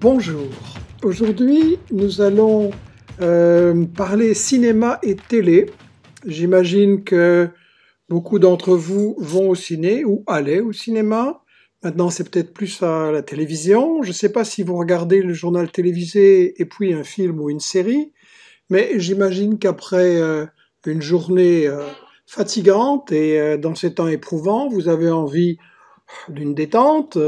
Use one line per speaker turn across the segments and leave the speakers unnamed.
Bonjour. Aujourd'hui, nous allons euh, parler cinéma et télé. J'imagine que beaucoup d'entre vous vont au ciné ou allaient au cinéma. Maintenant, c'est peut-être plus à la télévision. Je ne sais pas si vous regardez le journal télévisé et puis un film ou une série, mais j'imagine qu'après euh, une journée euh, fatigante et dans ces temps éprouvants, vous avez envie d'une détente,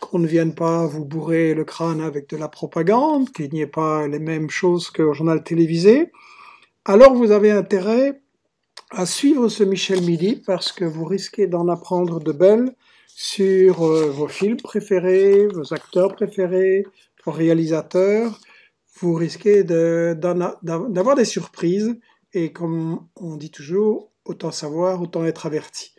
qu'on ne vienne pas vous bourrer le crâne avec de la propagande, qu'il n'y ait pas les mêmes choses qu'au journal télévisé, alors vous avez intérêt à suivre ce Michel Midi parce que vous risquez d'en apprendre de belles sur euh, vos films préférés, vos acteurs préférés, vos réalisateurs. Vous risquez d'avoir des surprises et comme on dit toujours, autant savoir, autant être averti.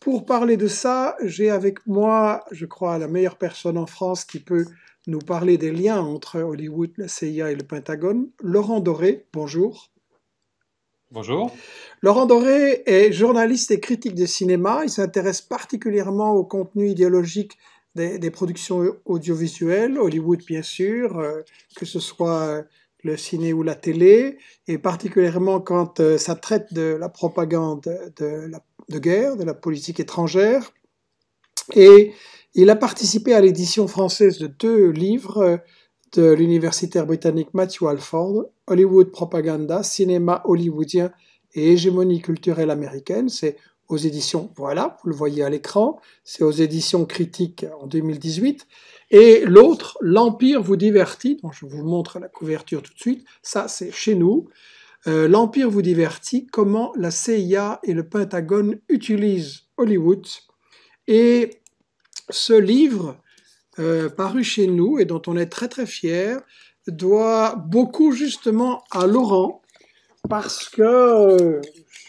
Pour parler de ça, j'ai avec moi, je crois, la meilleure personne en France qui peut nous parler des liens entre Hollywood, la CIA et le Pentagone, Laurent Doré. Bonjour. Bonjour. Laurent Doré est journaliste et critique de cinéma. Il s'intéresse particulièrement au contenu idéologique des, productions audiovisuelles, Hollywood bien sûr, euh, que ce soit euh, le ciné ou la télé, et particulièrement quand euh, ça traite de la propagande de la de guerre, de la politique étrangère, et il a participé à l'édition française de deux livres euh, de l'universitaire britannique Matthew Alford, Hollywood Propaganda, cinéma hollywoodien et hégémonie culturelle américaine. C'est aux éditions, voilà, vous le voyez à l'écran, c'est aux éditions critiques en 2018. Et l'autre, L'Empire vous divertit, dont je vous montre la couverture tout de suite, ça c'est chez nous. Euh, L'Empire vous divertit, comment la CIA et le Pentagone utilisent Hollywood. Et ce livre, euh, paru chez nous et dont on est très très fier, doit beaucoup justement à Laurent, parce que euh,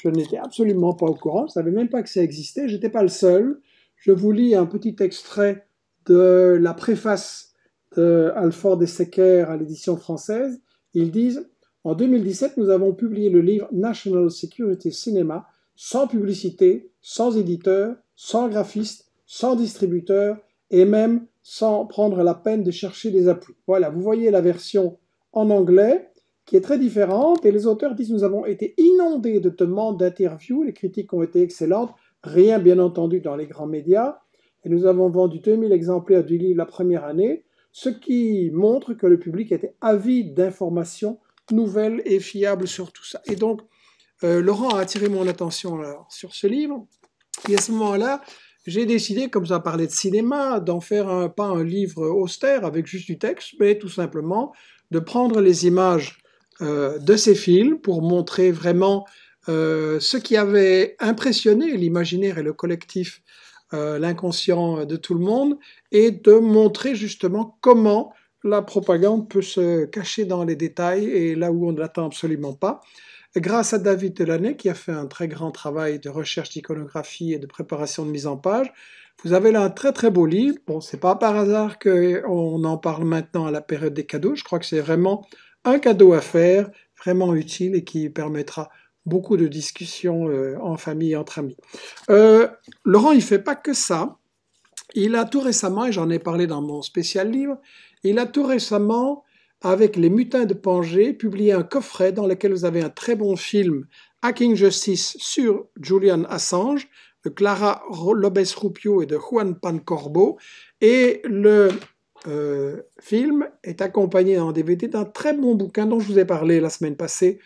je n'étais absolument pas au courant, je ne savais même pas que ça existait, je n'étais pas le seul. Je vous lis un petit extrait de la préface de Alfred Secker à l'édition française. Ils disent en 2017, nous avons publié le livre National Security Cinema sans publicité, sans éditeur, sans graphiste, sans distributeur et même sans prendre la peine de chercher des appuis. Voilà, vous voyez la version en anglais qui est très différente et les auteurs disent nous avons été inondés de demandes d'interviews, les critiques ont été excellentes, rien bien entendu dans les grands médias et nous avons vendu 2000 exemplaires du livre la première année, ce qui montre que le public était avide d'informations nouvelle et fiable sur tout ça. Et donc, euh, Laurent a attiré mon attention sur ce livre. Et à ce moment-là, j'ai décidé, comme ça parlait de cinéma, d'en faire pas un livre austère avec juste du texte, mais tout simplement de prendre les images euh, de ces films pour montrer vraiment euh, ce qui avait impressionné l'imaginaire et le collectif, l'inconscient de tout le monde, et de montrer justement comment la propagande peut se cacher dans les détails et là où on ne l'attend absolument pas. Grâce à David Delaney, qui a fait un très grand travail de recherche d'iconographie et de préparation de mise en page, vous avez là un très très beau livre. Bon, c'est pas par hasard qu'on en parle maintenant à la période des cadeaux. Je crois que c'est vraiment un cadeau à faire, vraiment utile et qui permettra beaucoup de discussions euh, en famille et entre amis. Euh, Laurent, il fait pas que ça. Il a tout récemment, et j'en ai parlé dans mon spécial livre, il a tout récemment, avec Les Mutins de Pangée, publié un coffret dans lequel vous avez un très bon film, Hacking Justice, sur Julian Assange, de Clara Lobes-Rupio et de Juan Pancorbo. Et le euh, film est accompagné en DVD d'un très bon bouquin dont je vous ai parlé la semaine passée,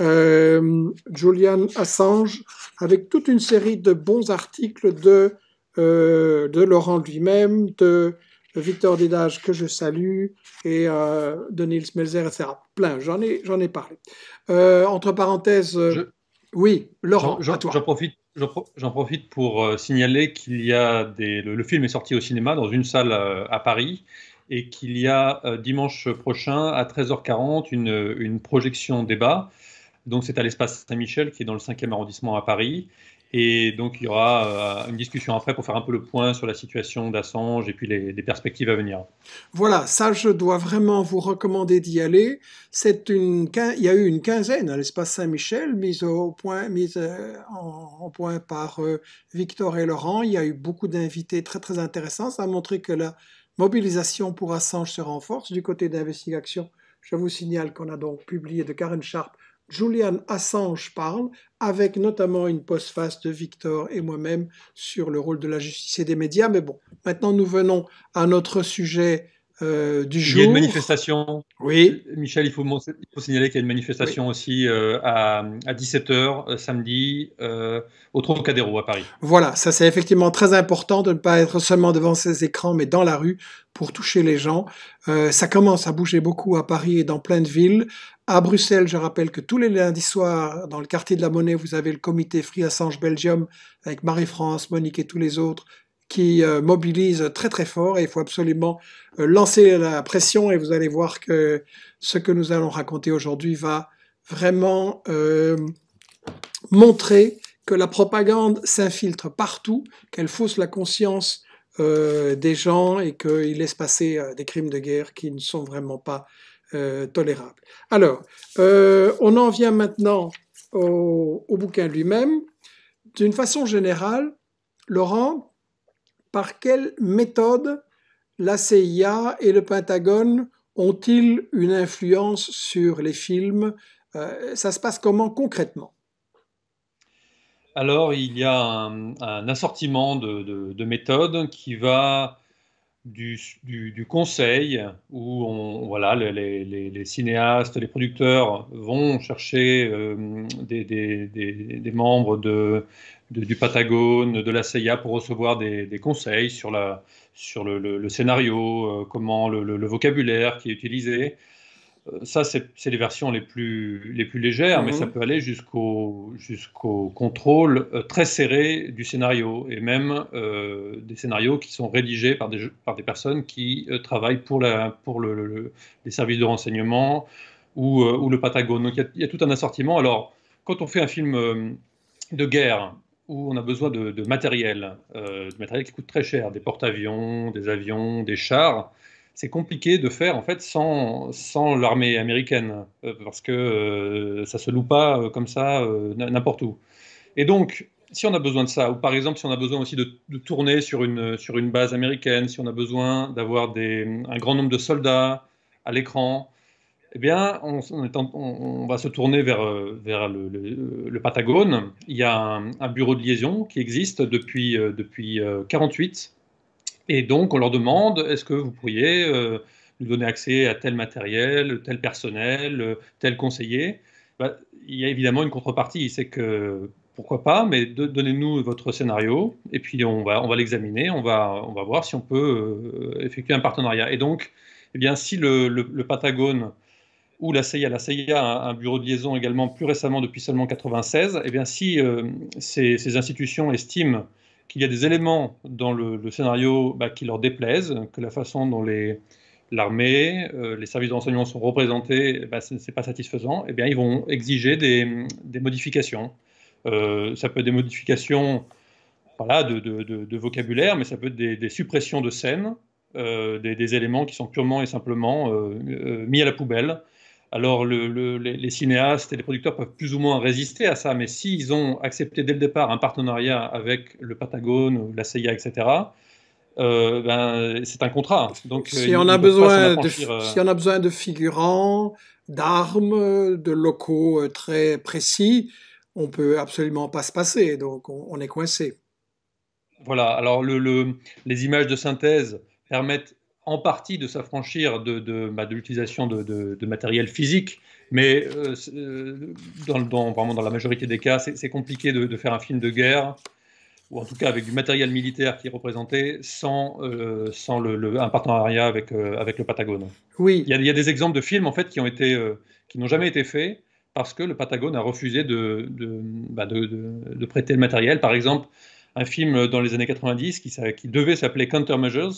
euh, Julian Assange, avec toute une série de bons articles de, euh, de Laurent lui-même, de Victor Didage que je salue et euh, de Melzer, etc. Plein, j'en ai, j'en ai parlé. Euh, entre parenthèses, euh, oui, Laurent,
j'en, profite. J'en profite pour euh, signaler qu'il y a des, le, film est sorti au cinéma dans une salle à Paris et qu'il y a dimanche prochain à 13h40 une, une projection débat. Donc c'est à l'espace Saint-Michel qui est dans le 5e arrondissement à Paris et donc, il y aura euh, une discussion après pour faire un peu le point sur la situation d'Assange et puis les, perspectives à venir.
Voilà, ça, je dois vraiment vous recommander d'y aller. C'est une, il y a eu une quinzaine à l'espace Saint-Michel, mise au point, mise euh, en, point par euh, Victor et Laurent. Il y a eu beaucoup d'invités très, très intéressants. Ça a montré que la mobilisation pour Assange se renforce du côté d'investigation. Je vous signale qu'on a donc publié de Karen Sharp Julian Assange parle, avec notamment une postface de Victor et moi-même sur le rôle de la justice et des médias. Mais bon, maintenant nous venons à notre sujet euh, du jour. Il y a une
manifestation. Oui. Euh, Michel, il faut, signaler qu'il y a une manifestation aussi euh, à, 17h samedi au Trocadéro à Paris.
Voilà, ça c'est effectivement très important de ne pas être seulement devant ses écrans, mais dans la rue pour toucher les gens. ça commence à bouger beaucoup à Paris et dans plein de villes. À Bruxelles, je rappelle que tous les lundis soirs, dans le quartier de la Monnaie, vous avez le comité Free Assange Belgium avec Marie-France, Monique et tous les autres qui euh, mobilisent très très fort et il faut absolument euh, lancer la pression et vous allez voir que ce que nous allons raconter aujourd'hui va vraiment euh, montrer que la propagande s'infiltre partout, qu'elle fausse la conscience des gens et qu'il laisse passer des crimes de guerre qui ne sont vraiment pas euh, tolérable. Alors, euh, on en vient maintenant au, bouquin lui-même. D'une façon générale, Laurent, par quelle méthode la CIA et le Pentagone ont-ils une influence sur les films euh, Ça se passe comment concrètement
Alors, il y a un, assortiment de méthodes qui va du, conseil où voilà, les, cinéastes, les producteurs vont chercher euh, des, membres du Patagone, de la CIA pour recevoir des, conseils sur, le, scénario, euh, comment le, vocabulaire qui est utilisé. Euh, ça, c'est les versions les plus, légères, mais ça mhm. peut aller jusqu'au contrôle euh, très serré du scénario, et même euh, des scénarios qui sont rédigés par des, personnes qui travaillent pour, les services de renseignement ou, le Patagone. Donc il y, a tout un assortiment. Alors, quand on fait un film de guerre, où on a besoin de, de matériel, de matériel qui coûte très cher, des porte-avions, des avions, des chars, c'est compliqué de faire en fait sans, sans l'armée américaine, euh, parce que ça euh, ça se loue pas euh, comme ça n'importe où. Et donc, si on a besoin de ça, ou par exemple si on a besoin aussi de, tourner sur une, sur une base américaine, si on a besoin d'avoir un grand nombre de soldats à l'écran, eh bien, on, va se tourner vers, vers le, Patagone. Il y a un, un, bureau de liaison qui existe depuis, depuis 48 et donc, on leur demande est-ce que vous pourriez euh, nous donner accès à tel matériel, tel personnel, euh, tel conseiller bah, Il y a évidemment une contrepartie c'est que pourquoi pas, mais donnez-nous votre scénario et puis on va, on va l'examiner on va, on va voir si on peut euh, effectuer un partenariat. Et donc, eh bien, si le, le, Patagone ou la CIA, la CIA a un bureau de liaison également plus récemment depuis seulement 96, eh bien, si ces, ces institutions estiment qu'il y a des éléments dans le, scénario bah, qui leur déplaisent, que la façon dont les, l'armée, euh, les services d'enseignement sont représentés, eh ben, ce n'est pas satisfaisant, et eh bien, ils vont exiger des, modifications. Euh, ça peut être des modifications de, vocabulaire, mais ça peut être des, suppressions de scènes, euh, des, éléments qui sont purement et simplement mis à la poubelle alors les, cinéastes et les producteurs peuvent plus ou moins résister à ça, mais s'ils ont accepté dès le départ un partenariat avec le Patagone, la CIA, etc., euh, ben, c'est un contrat. Donc, si, euh, on a besoin de, euh,
a besoin de figurants, d'armes, de locaux très précis, on peut absolument pas se passer, donc on, est coincé.
Voilà, alors les images de synthèse permettent en partie de s'affranchir de, de, bah, l'utilisation de, matériel physique, mais euh, euh, dans, vraiment dans la majorité des cas, c'est compliqué de, faire un film de guerre, ou en tout cas avec du matériel militaire qui est représenté, sans, euh, sans le, un partenariat avec, avec le Patagone. Oui. Il y, a, des exemples de films en fait qui ont été, qui n'ont jamais été faits parce que le Patagone a refusé de, de, bah, prêter le matériel. Par exemple, un film dans les années 90 qui, qui devait s'appeler Countermeasures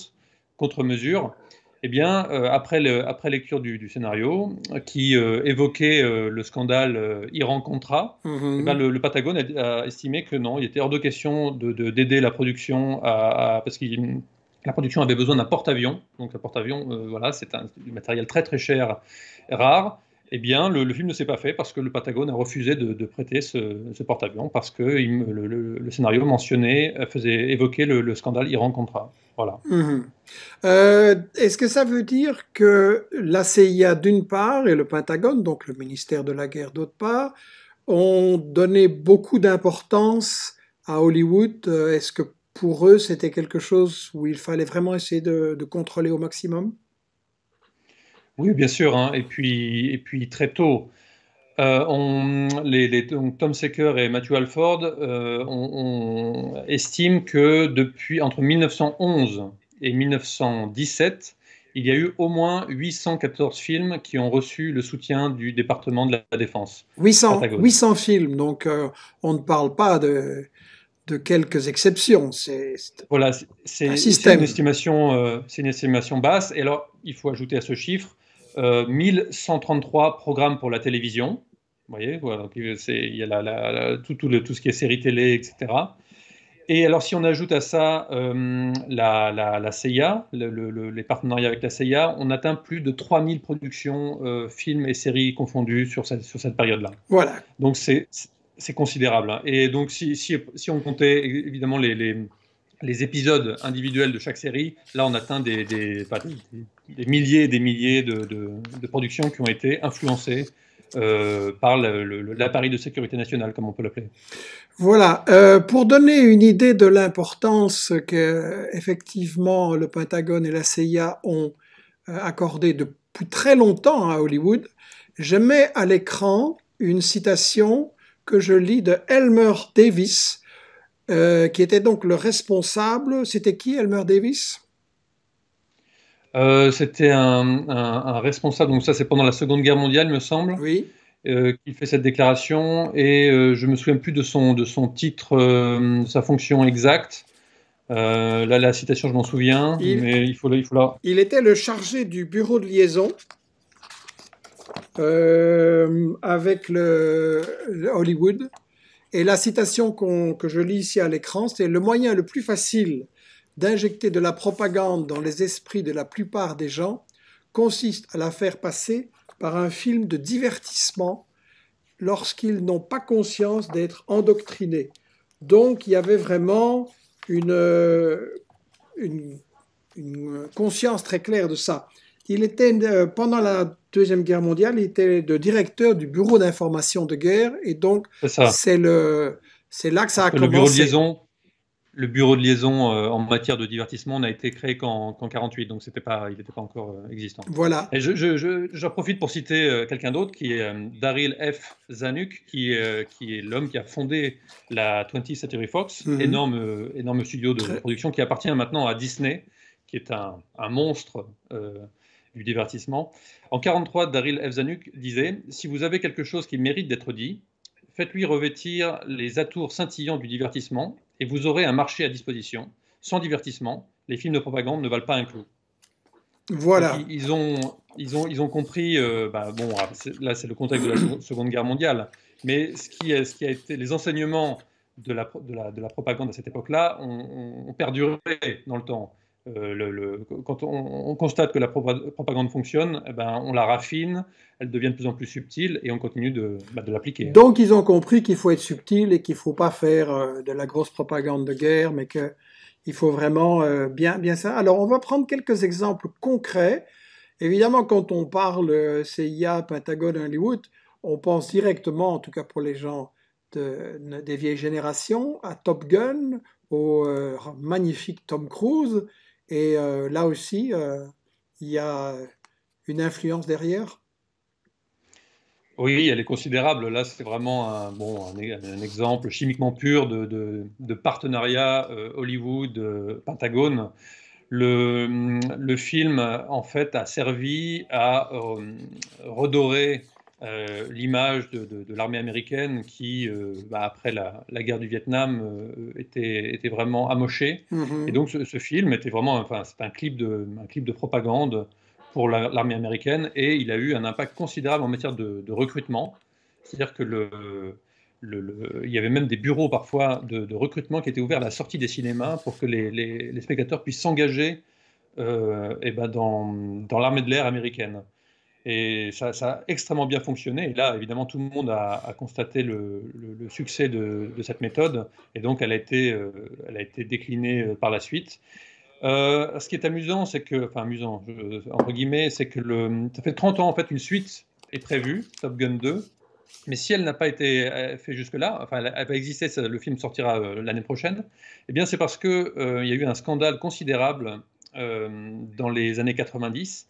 contre-mesure, et eh bien, euh, après, après, lecture du, scénario, qui euh, évoquait euh, le scandale Iran-Contra, mm-hmm. eh ben, le, Patagone a, estimé que non, il était hors de question d'aider de, la production à, parce que la production avait besoin d'un porte-avions. Donc, un porte-avions, voilà, c'est un, du matériel très très cher, rare. Eh bien, le, film ne s'est pas fait parce que le Patagone a refusé de, prêter ce, porte-avions parce que le, scénario mentionné euh, faisait évoquer le, scandale Iran-Contra. Voilà.
Mhm. Euh, est-ce que ça veut dire que la CIA d'une part et le Pentagone, donc le ministère de la guerre d'autre part, ont donné beaucoup d'importance à Hollywood euh, Est-ce que pour eux c'était quelque chose où il fallait vraiment essayer de contrôler au maximum
oui, bien sûr. Hein. Et, puis, et puis très tôt. Euh, Tom Secker et Matthew Alford euh, on, estiment que depuis entre 1911 et 1917, il y a eu au moins 814 films qui ont reçu le soutien du département de la Défense.
800, 800 films, donc euh, on ne parle pas de, quelques exceptions.
voilà, c'est une estimation basse. Et alors, il faut ajouter à ce chiffre 1133 euh, programmes pour la télévision. Vous voyez, il y a tout, le, tout, ce qui est série télé, etc. Et alors, si on ajoute à ça euh, la, CIA, les partenariats avec la CIA, on atteint plus de 3000 productions, euh, films et séries confondues sur cette, sur cette période-là. Voilà. Donc, c'est considérable. Hein. Et donc, si, on comptait évidemment les les épisodes individuels de chaque série, là on atteint des, milliers et des milliers de, productions qui ont été influencées euh, par l'appareil de sécurité nationale, comme on peut l'appeler.
Voilà. Euh, pour donner une idée de l'importance que effectivement le Pentagone et la CIA ont euh, accordée depuis très longtemps à Hollywood, je mets à l'écran une citation que je lis de Elmer Davis, euh, qui était donc le responsable. C'était qui, Elmer Davis
euh, C'était un, responsable, donc ça c'est pendant la Seconde Guerre mondiale, me semble. Oui. Euh, qui fait cette déclaration et je ne me souviens plus de son, de son titre, de sa fonction exacte. là, la citation, je m'en souviens, mais il faut, il la...
Il était le chargé du bureau de liaison avec le Hollywood. Et la citation que je lis ici à l'écran, c'est le moyen le plus facile d'injecter de la propagande dans les esprits de la plupart des gens consiste à la faire passer par un film de divertissement lorsqu'ils n'ont pas conscience d'être endoctrinés. Donc il y avait vraiment une euh, conscience très claire de ça. Il était, euh, pendant la Deuxième Guerre mondiale, il était le directeur du bureau d'information de guerre. Et donc, c'est le, là que ça a le commencé. Bureau de liaison,
le bureau de liaison euh, en matière de divertissement n'a été créé qu'en 1948. donc c'était pas, il n'était pas encore euh, existant. Voilà. Et j'en je, profite pour citer quelqu'un d'autre qui est Daryl F. Zanuck, qui, qui est l'homme qui a fondé la 20th Century Fox, mhm. énorme, énorme studio de production qui appartient maintenant à Disney, qui est un, un monstre du divertissement. En 43, Daryl Evzanuk disait Si vous avez quelque chose qui mérite d'être dit, faites-lui revêtir les atours scintillants du divertissement et vous aurez un marché à disposition. Sans divertissement, les films de propagande ne valent pas un clou. Voilà. Ils, ont, ils, ont, ils ont compris, euh, bah, bon, ah, là c'est le contexte de la Seconde Guerre mondiale, mais ce qui, ce qui a été les enseignements de la, de la, propagande à cette époque-là ont perduré dans le temps. Euh, le, quand on, constate que la propagande fonctionne, eh ben, on la raffine, elle devient de plus en plus subtile et on continue de, bah, l'appliquer. Donc
ils ont compris qu'il faut être subtil et qu'il ne faut pas faire euh, de la grosse propagande de guerre, mais qu'il faut vraiment euh, bien, bien ça. Alors on va prendre quelques exemples concrets. Évidemment, quand on parle CIA, Pentagone, Hollywood, on pense directement, en tout cas pour les gens des vieilles générations, à Top Gun, au magnifique Tom Cruise. Et euh, là aussi, euh, il y a une influence derrière.
Oui, elle est considérable. Là, c'est vraiment un, bon, un, e, exemple chimiquement pur de, de, partenariat euh, Hollywood-Pentagone. Le, le, film, en fait, a servi à redorer euh, l'image de, l'armée américaine qui, euh, bah, après la, guerre du Vietnam, euh, était, était, vraiment amochée. Mhm. Et donc ce, film était vraiment, enfin, c'est un clip de, clip de propagande pour l'armée américaine et il a eu un impact considérable en matière de, recrutement. C'est-à-dire que le, il y avait même des bureaux parfois de, recrutement qui étaient ouverts à la sortie des cinémas pour que les, spectateurs puissent s'engager eh ben, dans, dans l'armée de l'air américaine. Et ça, a extrêmement bien fonctionné. Et là, évidemment, tout le monde a, constaté le, succès de, cette méthode. Et donc, elle a été, euh, elle a été déclinée euh, par la suite. Euh, ce qui est amusant, c'est que, enfin amusant, entre guillemets, c'est que le, ça fait 30 ans en fait une suite est prévue, Top Gun 2, mais si elle n'a pas été faite jusque-là, enfin elle va exister, le film sortira l'année prochaine, eh bien c'est parce qu'il il y a eu un scandale considérable dans les années 90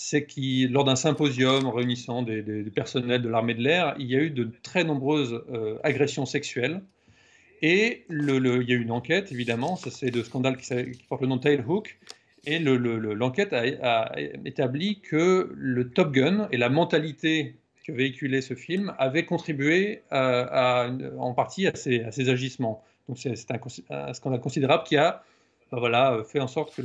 c'est que lors d'un symposium réunissant des, personnels de l'armée de l'air, il y a eu de très nombreuses euh, agressions sexuelles. Et il y a eu une enquête, évidemment, c'est le scandale qui, porte le nom de Tail Et l'enquête a, établi que le Top Gun et la mentalité que véhiculait ce film avaient contribué en partie à ces, agissements. Donc c'est un, scandale considérable qui a voilà, euh, fait en sorte que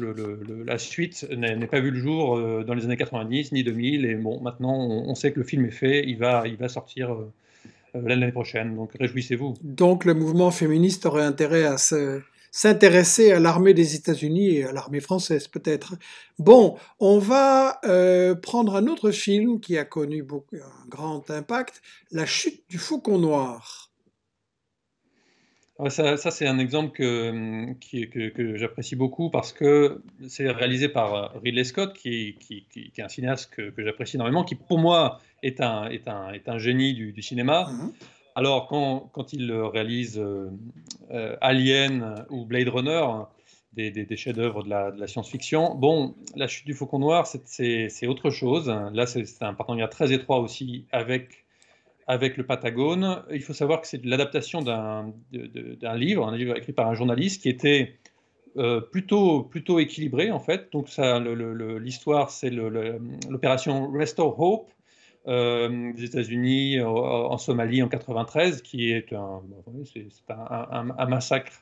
la suite n'ait pas vu le jour euh, dans les années 90 ni 2000. Et bon, maintenant, on, sait que le film est fait, il va, il va sortir euh, l'année prochaine. Donc réjouissez-vous.
Donc le mouvement féministe aurait intérêt à s'intéresser à l'armée des États-Unis et à l'armée française peut-être. Bon, on va prendre un autre film qui a connu un grand impact, La chute du faucon noir.
Ça, c'est un exemple hum, que, que, j'apprécie beaucoup parce que c'est réalisé par euh, Ridley Scott, qui, qui, qui est un cinéaste que, j'apprécie énormément, qui pour moi est un, est un, est un génie du, cinéma. Mmh Alors quand, quand, il euh, réalise euh, Alien ou Blade Runner, hein, des, des, chefs-d'œuvre de la, la science-fiction, bon, La chute du faucon noir, c'est autre chose. Là, c'est un partenariat très étroit aussi avec avec le Patagone. Il faut savoir que c'est l'adaptation d'un livre, un livre écrit par un journaliste qui était euh, plutôt, plutôt équilibré en fait. Donc l'histoire, c'est l'opération Restore Hope euh, des États-Unis en Somalie en 93, qui est un, un, massacre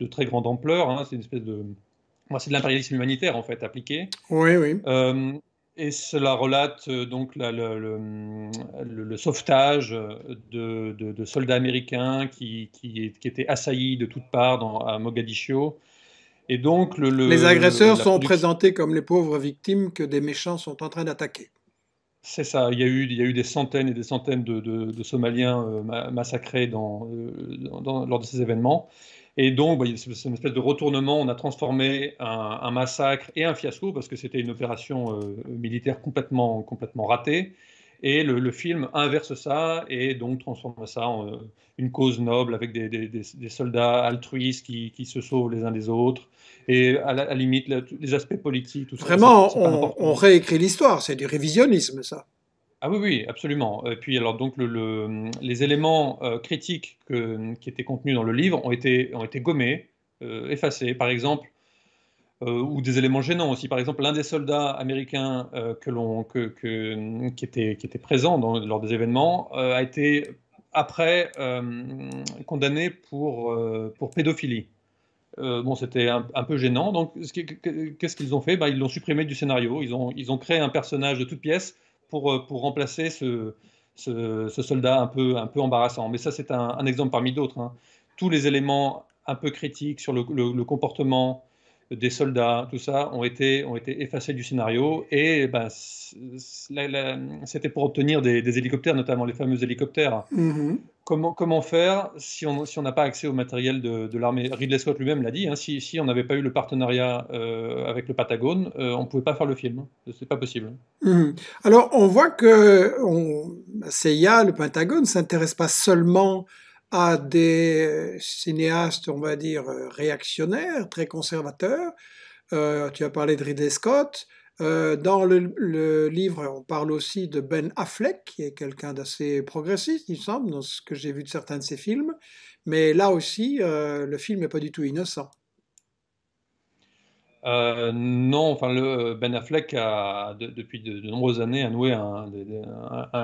de très grande ampleur. Hein. C'est une espèce de, c'est de l'impérialisme humanitaire en fait appliqué. Oui, oui. Euh, et cela relate euh, donc le, sauvetage euh, de, soldats américains qui, étaient assaillis de toutes parts à Mogadiscio. Et donc les agresseurs sont
présentés comme les pauvres victimes que des méchants sont en train d'attaquer.
C'est ça, il y, a eu, des centaines et des centaines de, Somaliens euh, massacrés lors de ces événements. Et donc, bah, c'est une espèce de retournement. On a transformé un, massacre et un fiasco, parce que c'était une opération euh, militaire complètement, complètement ratée. Et le, film inverse ça et donc transforme ça en euh, une cause noble avec des, des, soldats altruistes qui, qui, se sauvent les uns des autres. Et à la, limite, les aspects politiques, tout Vraiment, ça. on réécrit
l'histoire. C'est du révisionnisme, ça.
Ah oui, oui, absolument. puis alors donc les éléments euh, critiques qui étaient contenus dans le livre ont été, ont été gommés, euh, effacés, par exemple, euh, ou des éléments gênants aussi. Par exemple, l'un des soldats américains que qui, était, présent lors des événements a été après condamné pour, pédophilie. bon, c'était un, peu gênant. Donc, qu'est-ce qu'ils ont fait ben, Ils l'ont supprimé du scénario. Ils ont, ils ont créé un personnage de toute pièce euh, pour, remplacer ce, soldat un peu, embarrassant. Mais ça, c'est un, exemple parmi d'autres. Hein. Tous les éléments un peu critiques sur le comportement, des soldats, tout ça, ont été, ont été effacés du scénario. Et ben, c'était pour obtenir des, hélicoptères, notamment les fameux hélicoptères. Mm-hmm. comment, faire si on n'a pas accès au matériel de, l'armée Ridley Scott lui-même l'a dit, hein, si, on n'avait pas eu le partenariat euh, avec le Patagone, euh, on ne pouvait pas faire le film. ce C'est pas possible.
Mm-hmm. Alors, on voit que on, CIA, le Pentagone, s'intéresse pas seulement à des euh, cinéastes, on va dire, euh, réactionnaires, très conservateurs. Euh, tu as parlé de Ridley Scott. dans le, livre, on parle aussi de Ben Affleck, qui est quelqu'un d'assez progressiste, il semble, dans ce que j'ai vu de certains de ses films. Mais là aussi, le film n'est pas du tout innocent.
Euh, non, enfin euh, Ben Affleck a depuis de, nombreuses années a noué un,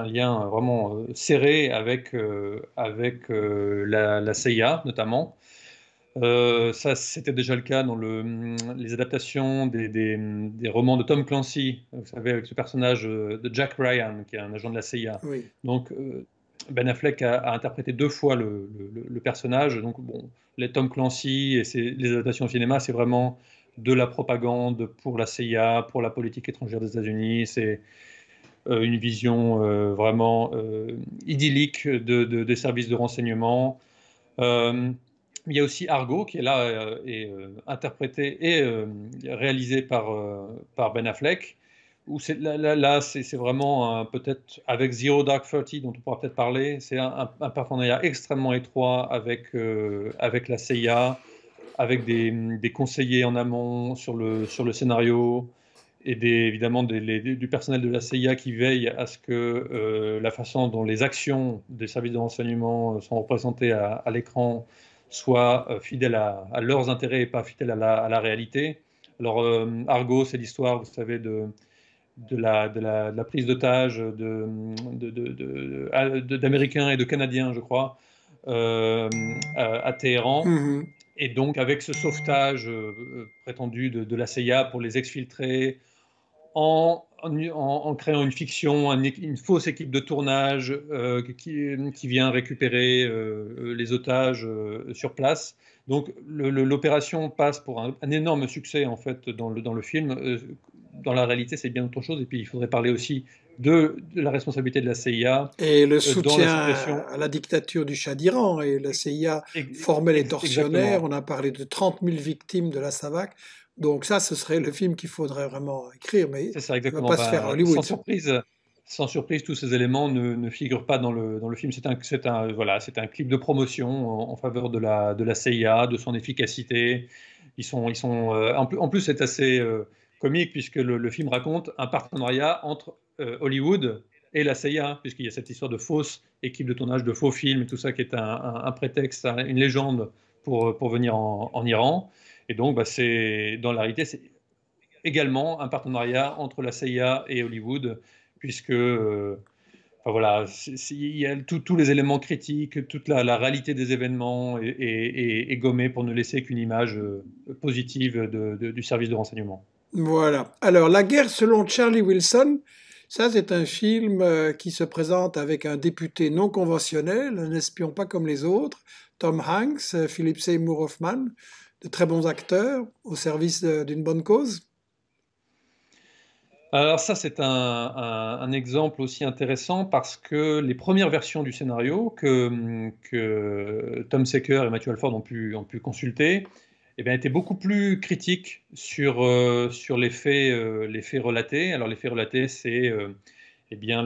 lien vraiment euh, serré avec avec la, CIA notamment. ça, c'était déjà le cas dans mm, les adaptations mm, des, romans de Tom Clancy, vous savez, avec ce personnage de Jack Ryan, qui est un agent de la CIA. Donc, Ben Affleck a, interprété deux fois le, personnage. Donc, bon, les Tom Clancy et les adaptations au cinéma, c'est vraiment de la propagande pour la CIA, pour la politique étrangère des États-Unis. C'est euh, une vision euh, vraiment euh, idyllique des services de renseignement. il y a aussi Argo qui est là et interprété et réalisé par, par Ben Affleck. Où là, c'est vraiment peut-être avec Zero Dark Thirty dont on pourra peut-être parler. C'est un, un, partenariat extrêmement étroit avec, avec la CIA, avec des, conseillers en amont sur le, sur le scénario et évidemment des, du personnel de la CIA qui veille à ce que euh, la façon dont les actions des services de renseignement euh, sont représentées à, l'écran soit euh, fidèle à, leurs intérêts et pas fidèle à la, réalité. Alors, Argo, c'est l'histoire, vous savez, de, de, la, de prise d'otages d'Américains et de Canadiens, je crois, à, Téhéran. Mhm. Et donc, avec ce sauvetage euh, euh, prétendu de, la CIA pour les exfiltrer, en, en, créant une fiction, une, fausse équipe de tournage euh, qui, vient récupérer les otages sur place. Donc, l'opération passe pour un, un, énorme succès, en fait, dans le, dans le film, dans la réalité, c'est bien autre chose. Et puis, il faudrait parler aussi de, la responsabilité de la CIA. Et le euh, soutien à
la dictature du Shah d'Iran. Et la CIA formait les tortionnaires. On a parlé de 30 000 victimes de la SAVAC. Donc ça, ce serait le film qu'il faudrait vraiment écrire, mais ça, il ne va pas se bah, faire Hollywood. Sans
surprise, sans surprise, tous ces éléments ne, figurent pas dans le, dans le film. C'est un, un, voilà, un clip de promotion en, faveur de la, de la CIA, de son efficacité. Ils sont, ils sont, euh, en, plus, c'est assez... Euh, comique, puisque le, film raconte un partenariat entre euh, Hollywood et la CIA, puisqu'il y a cette histoire de fausse équipe de tournage, de faux films, tout ça qui est un, prétexte, une légende pour, euh, pour venir en, Iran. Et donc, bah, c'est, dans la réalité, c'est également un partenariat entre la CIA et Hollywood, puisque euh, voilà, il y a tous les éléments
critiques, toute
la, réalité des événements est, gommée pour ne laisser qu'une image positive du service de renseignement.
Voilà. Alors, La guerre selon Charlie Wilson, ça c'est un film euh, qui se présente avec un député non conventionnel, un espion pas comme les autres, Tom Hanks, euh, Philip Seymour Hoffman, de très bons acteurs au service d'une bonne cause.
Alors ça, c'est un, exemple aussi intéressant parce que les premières versions du scénario que, Tom Secker et Matthew Alford ont pu consulter eh était beaucoup plus critique sur, euh, sur euh, les, faits, relatés. Alors, les faits relatés, c'est euh, eh bien,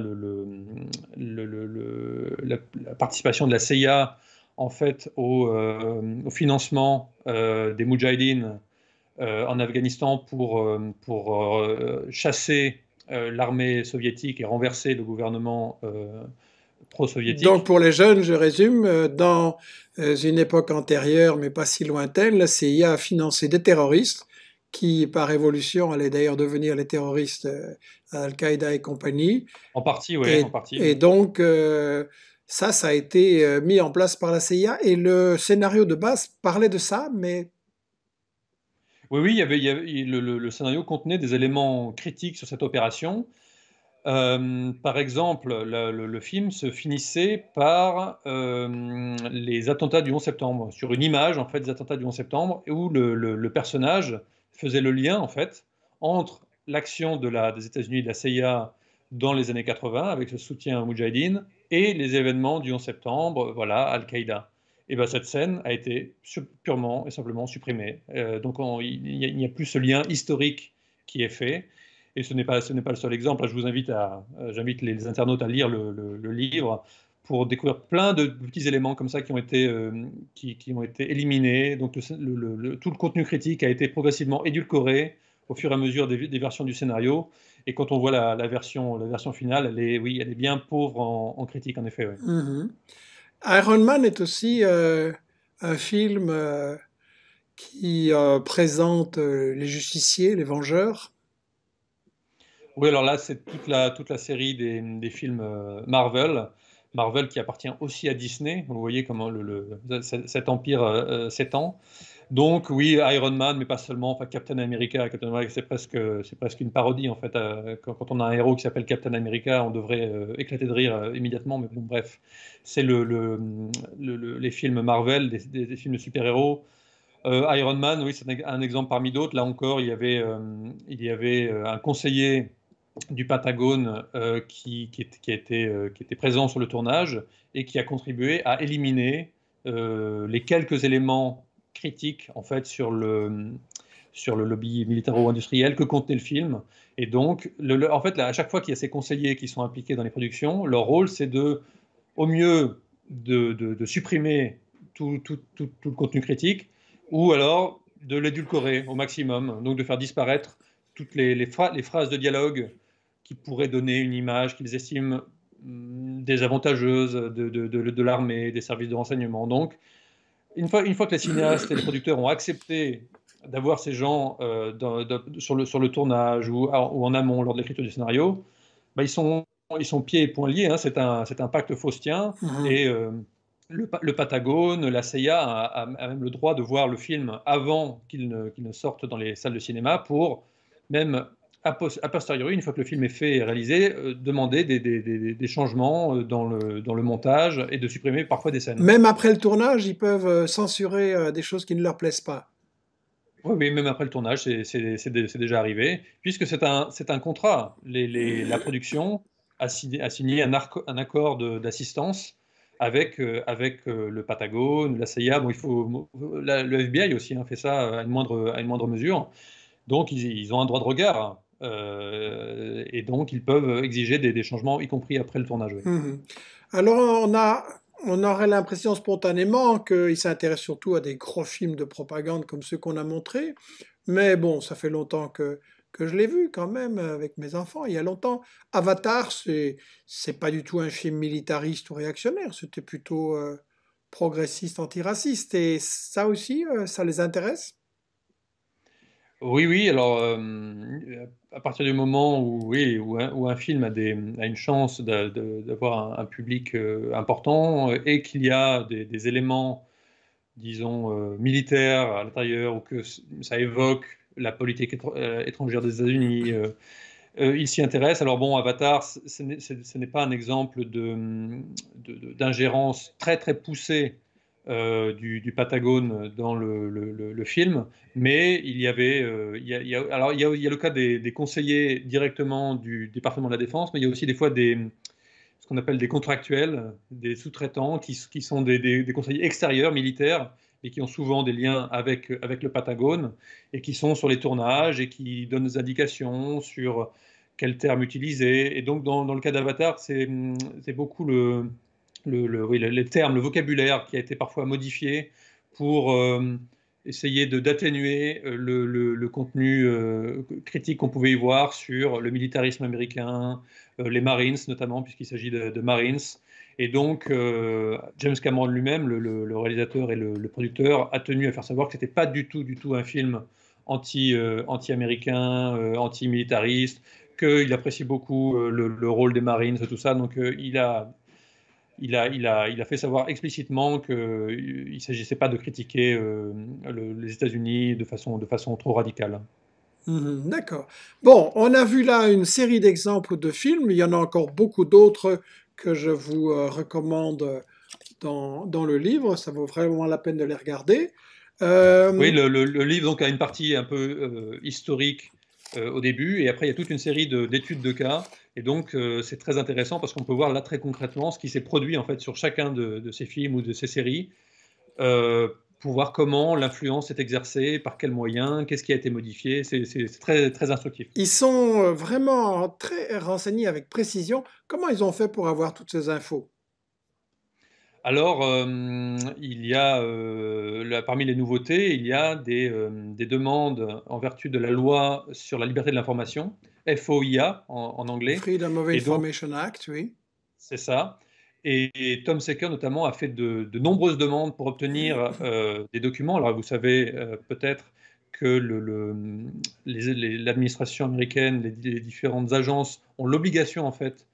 la, participation de la CIA en fait, au, financement des Mujahideen en Afghanistan pour, pour chasser
l'armée soviétique et renverser le gouvernement soviétique Donc pour les jeunes, je résume, euh, dans euh, une époque antérieure, mais pas si lointaine, la CIA a financé des terroristes qui, par évolution, allaient d'ailleurs devenir les terroristes euh, Al-Qaïda et compagnie. En partie, oui, en partie. Et donc, ça, ça a été mis en place par la CIA, et le scénario de base parlait de ça, mais
oui, oui, il y avait, le, scénario contenait des éléments critiques sur cette opération, euh, par exemple, le, film se finissait par euh, les attentats du 11 septembre, sur une image en fait des attentats du 11 septembre, où le, personnage faisait le lien en fait entre l'action de des États-Unis, de la CIA dans les années 80, avec le soutien à Mujahideen, et les événements du 11 septembre, voilà, Al-Qaïda. Et ben, cette scène a été purement et simplement supprimée. Euh, donc il n'y a, plus ce lien historique qui est fait et ce n'est pas, ce pas le seul exemple. Je vous invite, à, euh, j'invite les internautes à lire le, livre pour découvrir plein de petits éléments comme ça qui ont été, euh, qui, qui, ont été éliminés. Donc tout le contenu critique a été progressivement édulcoré au fur et à mesure des, versions du scénario. Et quand on voit la, version, la version finale, elle est, oui, elle est bien pauvre en, critique, en effet.
Mm-hmm. Iron Man est aussi euh, un film qui présente les justiciers, les vengeurs,
oui, alors là, c'est toute la, toute la série des, films euh, Marvel. Marvel qui appartient aussi à Disney. Vous voyez comment le, cet empire euh, euh, s'étend. Donc oui, Iron Man, mais pas seulement. Enfin, Captain America, Captain c'est presque, une parodie en fait. quand, on a un héros qui s'appelle Captain America, on devrait éclater de rire immédiatement. Mais bon, bref, c'est le, les films Marvel, des, films de super-héros. Iron Man, oui, c'est un, exemple parmi d'autres. Là encore, il y avait, il y avait un conseiller du Patagone euh, euh, qui, était présent sur le tournage et qui a contribué à éliminer euh, les quelques éléments critiques en fait sur le sur le lobby militaro-industriel que contenait le film. Et donc, en fait, à chaque fois qu'il y a ces conseillers qui sont impliqués dans les productions, leur rôle, c'est de, au mieux, de, supprimer tout, le contenu critique, ou alors de l'édulcorer au maximum, donc de faire disparaître toutes les phrases de dialogue qui pourraient donner une image qu'ils estiment mm, désavantageuse de, de, de, l'armée, des services de renseignement. Donc, une fois, une fois, que les cinéastes et les producteurs ont accepté d'avoir ces gens euh, sur, le, sur, le, tournage ou, ou, en amont lors de l'écriture du scénario, bah, ils, sont, ils, sont, pieds et poings liés. Hein. c'est un, un, pacte faustien. Mmh. Et euh, le, le, Patagone, la CIA a, même le droit de voir le film avant qu'il ne, ne, sorte dans les salles de cinéma pour même a, posteriori, une fois que le film est fait et réalisé, euh, demander des, changements euh, dans le, dans le, montage et de supprimer parfois des scènes. Même après
le tournage, ils peuvent euh, censurer des choses qui ne leur plaisent pas.
Oui, mais même après le tournage, c'est déjà arrivé, puisque c'est un, un, contrat. Les, la production a signé, un, un, accord d'assistance avec, avec le Patagone, la CIA. Bon, il faut, le FBI aussi hein, fait ça à une moindre, à moindre mesure. Donc, ils, ils, ont un droit de regard. Euh, et donc, ils peuvent exiger des, changements, y compris après le tournage. Mhm.
Alors, on, a, on aurait l'impression spontanément qu'ils s'intéressent surtout à des gros films de propagande comme ceux qu'on a montrés. Mais bon, ça fait longtemps que, que je l'ai vu quand même avec mes enfants il y a longtemps. Avatar, c'est pas du tout un film militariste ou réactionnaire. C'était plutôt euh, progressiste, antiraciste. Et ça aussi, euh, ça les intéresse
oui, oui. Alors, euh, à partir du moment où, un, film a, une chance d'avoir un, public euh, important euh, et qu'il y a des, éléments, disons, militaires à l'intérieur ou que ça évoque la politique étrangère des États-Unis, il s'y intéresse. Alors, bon, Avatar, ce n'est pas un exemple d'ingérence de, très, très poussée euh, du, Patagone dans le, film, mais il y avait, euh, il, y a, alors il y a, le cas des, conseillers directement du département de la défense, mais il y a aussi des fois des ce qu'on appelle des contractuels, des sous-traitants qui, qui, sont des, conseillers extérieurs militaires et qui ont souvent des liens avec avec le Patagone et qui sont sur les tournages et qui donnent des indications sur quels termes utiliser. Et donc dans, dans le cas d'Avatar, c'est beaucoup le le, oui, les termes, le vocabulaire qui a été parfois modifié pour euh, essayer d'atténuer euh, le, le, contenu euh, critique qu'on pouvait y voir sur le militarisme américain, les Marines notamment, puisqu'il s'agit de, Marines. Et donc, James Cameron lui-même, le, réalisateur et le, producteur, a tenu à faire savoir que ce n'était pas du tout, du tout un film anti-américain, anti anti-militariste, qu'il apprécie beaucoup le, rôle des Marines, et tout ça. Donc, il a il a, fait savoir explicitement qu'il euh, ne s'agissait pas de critiquer euh, les États-Unis de façon, trop radicale.
Mhm, d'accord. Bon, on a vu là une série d'exemples de films. Il y en a encore beaucoup d'autres que je vous euh, recommande dans, le livre. Ça vaut vraiment la peine de les regarder. Oui,
le, livre a une partie un peu historique au début, et après il y a toute une série d'études de, cas et donc, euh, c'est très intéressant parce qu'on peut voir là très concrètement ce qui s'est produit en fait sur chacun de, ces films ou de ces séries, euh, pour voir comment l'influence est exercée, par quels moyens, qu'est-ce qui a été modifié. C'est très, instructif.
Ils sont euh, vraiment très renseignés avec précision. Comment ils ont fait pour avoir toutes ces infos
alors, il y a, parmi les nouveautés, il y a des, demandes en vertu de la loi sur la liberté de l'information FOIA en, anglais. Freedom of Information Act, oui. C'est ça. Et, Tom Secker notamment a fait de, nombreuses demandes pour obtenir euh, des documents. Alors vous savez euh, peut-être que l'administration le, américaine, les, différentes agences ont l'obligation en fait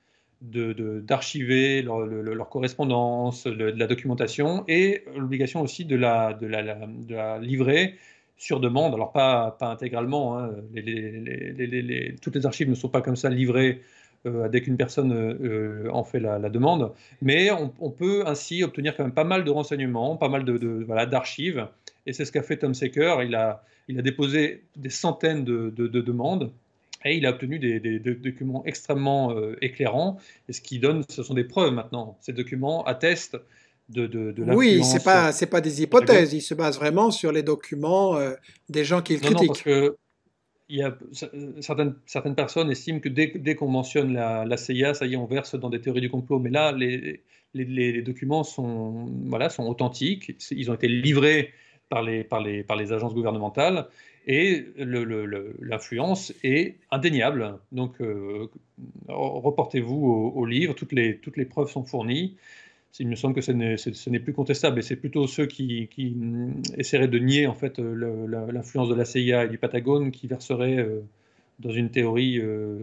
d'archiver leur, correspondance, de la documentation et l'obligation aussi de la, de la, la livrer sur demande, alors pas, intégralement, hein, toutes les archives ne sont pas comme ça livrées euh, dès qu'une personne euh, euh, en fait la, demande, mais on, peut ainsi obtenir quand même pas mal de renseignements, pas mal de, voilà, d'archives, et c'est ce qu'a fait Tom Secker, il a, il a déposé des centaines de, demandes, et il a obtenu des, documents extrêmement éclairants, et ce qui donne, ce sont des preuves maintenant, ces documents attestent de, Oui, c'est pas c'est pas des hypothèses.
Il se base vraiment sur les documents euh, des gens qui critiquent. Non, que euh, certaines, certaines personnes estiment que dès, qu'on
mentionne la, CIA, ça y est, on verse dans des théories du complot. Mais là, les, les, documents sont, voilà, sont authentiques. Ils ont été livrés par les, par les, par les agences gouvernementales et l'influence est indéniable. Donc, euh, reportez-vous au, au, livre, toutes les, toutes les preuves sont fournies il me semble que ce n'est plus contestable. Et c'est plutôt ceux qui, mm, essaieraient de nier en fait l'influence de la CIA et du Patagone qui verseraient euh, dans une théorie euh,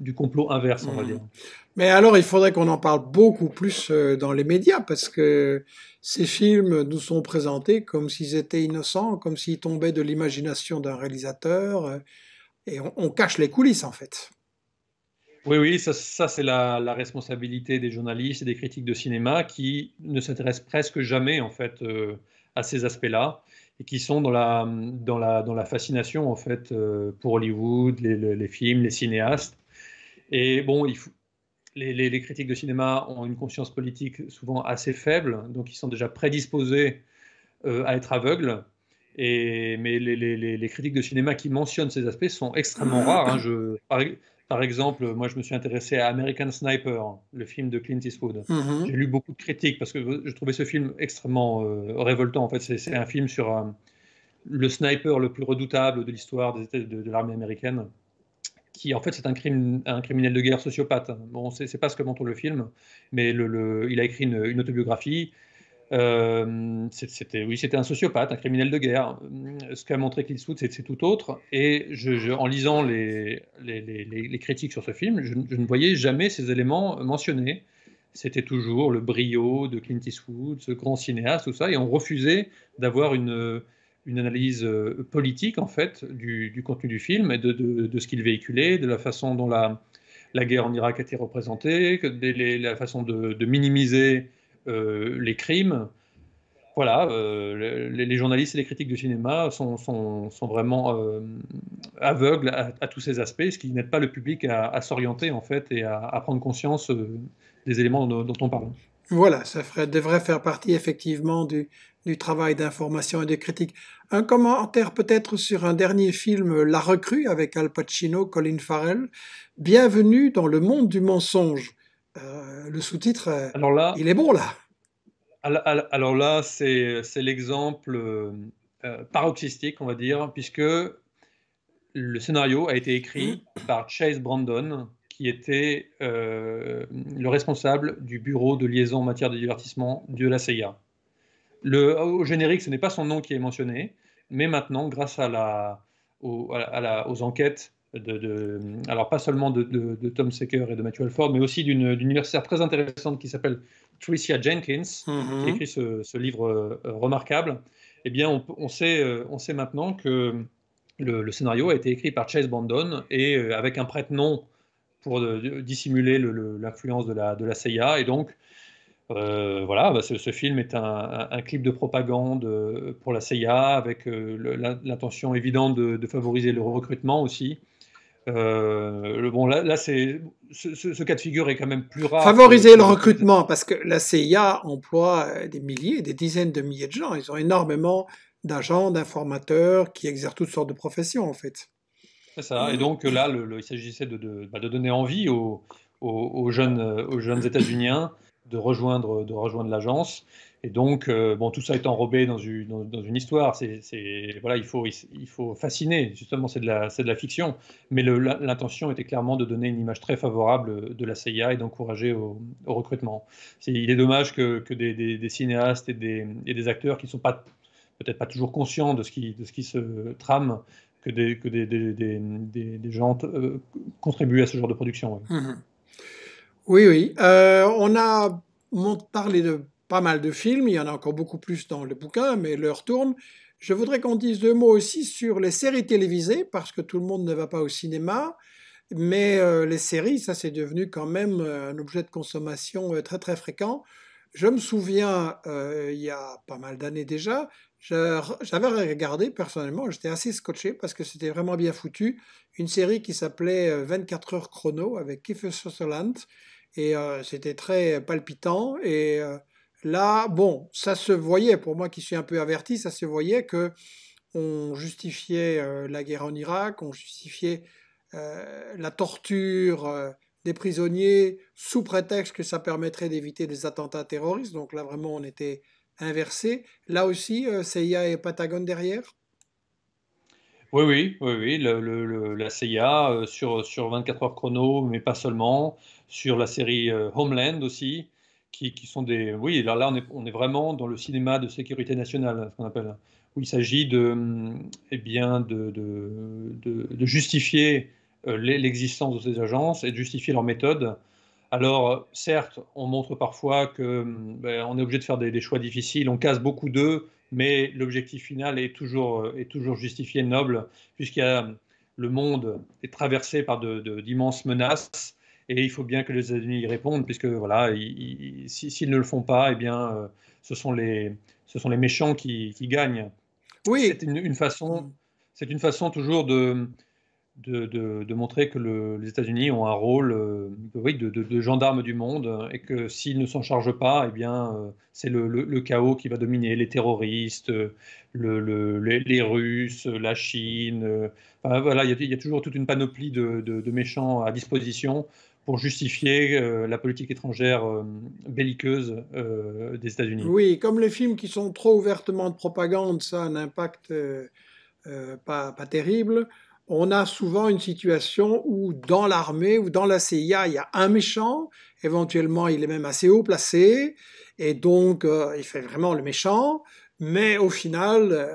du complot inverse, on va mmh. dire.
Mais alors, il faudrait qu'on en parle beaucoup plus euh, dans les médias parce que ces films nous sont présentés comme s'ils étaient innocents, comme s'ils tombaient de l'imagination d'un réalisateur, et on cache les coulisses en fait.
Oui, oui, ça, c'est la, responsabilité des journalistes et des critiques de cinéma qui ne s'intéressent presque jamais en fait euh, à ces aspects-là et qui sont dans la, dans la, dans la fascination en fait euh, pour Hollywood, les, films, les cinéastes. Et bon, les, critiques de cinéma ont une conscience politique souvent assez faible, donc ils sont déjà prédisposés euh, à être aveugles. Et, mais les, critiques de cinéma qui mentionnent ces aspects sont extrêmement rares. Hein. Je, par exemple, moi, je me suis intéressé à American Sniper, le film de Clint Eastwood. Mhm. J'ai lu beaucoup de critiques parce que je trouvais ce film extrêmement euh, révoltant. En fait, c'est un film sur euh, le sniper le plus redoutable de l'histoire de, de, de l'armée américaine, qui, en fait, c'est un, un criminel de guerre sociopathe. Bon, c'est pas ce que montre le film, mais il a écrit une, une autobiographie. Euh, c'était oui, c'était un sociopathe, un criminel de guerre. Euh, ce qu'a montré Clint Eastwood c'est tout autre. Et je, en lisant les, les, les, critiques sur ce film, je, ne voyais jamais ces éléments mentionnés. C'était toujours le brio de Clint Eastwood, ce grand cinéaste, tout ça, et on refusait d'avoir une, une analyse euh, politique en fait du, du contenu du film et de, de, ce qu'il véhiculait, de la façon dont la, la guerre en Irak était représentée, que, la façon de, minimiser euh, les crimes. Voilà, euh, les, journalistes et les critiques du cinéma sont, vraiment euh, aveugles à, tous ces aspects, ce qui n'aide pas le public à, s'orienter en fait et à, prendre conscience des éléments dont, on parle.
Voilà, ça devrait faire partie effectivement du travail d'information et de critique. Un commentaire peut-être sur un dernier film, La Recrue, avec Al Pacino, Colin Farrell. Bienvenue dans le monde du mensonge. Euh, le sous-titre, euh, il est bon là.
Alors là, c'est l'exemple euh, paroxystique, on va dire, puisque le scénario a été écrit par Chase Brandon, qui était le responsable du bureau de liaison en matière de divertissement de la CIA. Le, au générique, ce n'est pas son nom qui est mentionné, mais maintenant, grâce à la, aux enquêtes de, alors pas seulement de, Tom Secker et de Matthew Ford, mais aussi d'une universitaire très intéressante qui s'appelle Tricia Jenkins, mm-hmm. qui écrit ce, livre euh, remarquable. Eh bien, on, sait, euh, on sait maintenant que le, scénario a été écrit par Chase Bandon et euh, avec un prête-nom pour dissimuler l'influence de la, de CIA. Et donc, voilà, bah, ce, film est un, clip de propagande pour la CIA avec l'intention évidente de, favoriser le recrutement aussi. Euh, bon, là, c'est ce, cas de figure est quand même plus rare. Favoriser le
recrutement, parce que la CIA emploie euh, des milliers, des dizaines de milliers de gens. Ils ont énormément d'agents, d'informateurs qui exercent toutes sortes de professions, en fait.
ça. Et donc là, il s'agissait bah, de, donner envie aux, jeunes, euh, aux jeunes États-Uniens de rejoindre, de rejoindre l'agence. Et donc, euh, bon, tout ça est enrobé dans une, histoire. C'est, voilà, il faut, il, faut fasciner. Justement, c'est de la, c'est de la fiction. Mais l'intention était clairement de donner une image très favorable de la CIA et d'encourager au, recrutement. il est dommage que, que des, cinéastes et des, et des acteurs qui ne sont pas, peut-être pas toujours conscients de ce qui, de ce qui se trame, que des, que des gens euh, contribuent à ce genre de production. Mm-hmm.
Oui, oui. Euh, on a parlé de pas mal de films, il y en a encore beaucoup plus dans le bouquin, mais l'heure tourne. Je voudrais qu'on dise deux mots aussi sur les séries télévisées, parce que tout le monde ne va pas au cinéma, mais euh, les séries, ça c'est devenu quand même euh, un objet de consommation euh, très très fréquent. Je me souviens, il y a pas mal d'années déjà, j'avais regardé personnellement, j'étais assez scotché parce que c'était vraiment bien foutu, une série qui s'appelait 24 heures chrono avec Kiefer Sutherland, et c'était très palpitant, et Là, bon, ça se voyait, pour moi qui suis un peu averti, ça se voyait que on justifiait euh, la guerre en Irak, on justifiait euh, la torture euh, des prisonniers sous prétexte que ça permettrait d'éviter des attentats terroristes. Donc là, vraiment, on était inversé. Là aussi, CIA et Patagone derrière
oui, oui, oui, oui. la CIA sur, sur 24 heures chrono, mais pas seulement, sur la série Homeland aussi, qui, sont des. Oui, là, là on, est, on est vraiment dans le cinéma de sécurité nationale, ce qu'on appelle, où il s'agit de, mm, eh bien, de, de, de, justifier euh, l'existence de ces agences et de justifier leurs méthodes. Alors, certes, on montre parfois que mm, ben, on est obligé de faire des, choix difficiles, on casse beaucoup d'eux, mais l'objectif final est toujours, euh, est toujours justifié, noble, puisqu'il y a, mm, le monde est traversé par d'immenses menaces et il faut bien que les États-Unis y répondent, puisque voilà, s'ils ne le font pas, eh bien, euh, ce, sont les, ce sont les méchants qui, gagnent. Oui. C'est une, façon, mm. c'est une façon toujours de, de, montrer que les États-Unis ont un rôle, euh, de, de, gendarme du monde, et que s'ils ne s'en chargent pas, eh bien, euh, c'est le, chaos qui va dominer les terroristes, les, les, Russes, la Chine. voilà, il y, a toujours toute une panoplie de méchants à disposition pour justifier euh, la politique étrangère euh, belliqueuse euh, des États-Unis.
Oui, comme les films qui sont trop ouvertement de propagande, ça a un impact pas, pas, terrible. On a souvent une situation où dans l'armée ou dans la CIA, il y a un méchant, éventuellement il est même assez haut placé, et donc il fait vraiment le méchant, mais au final,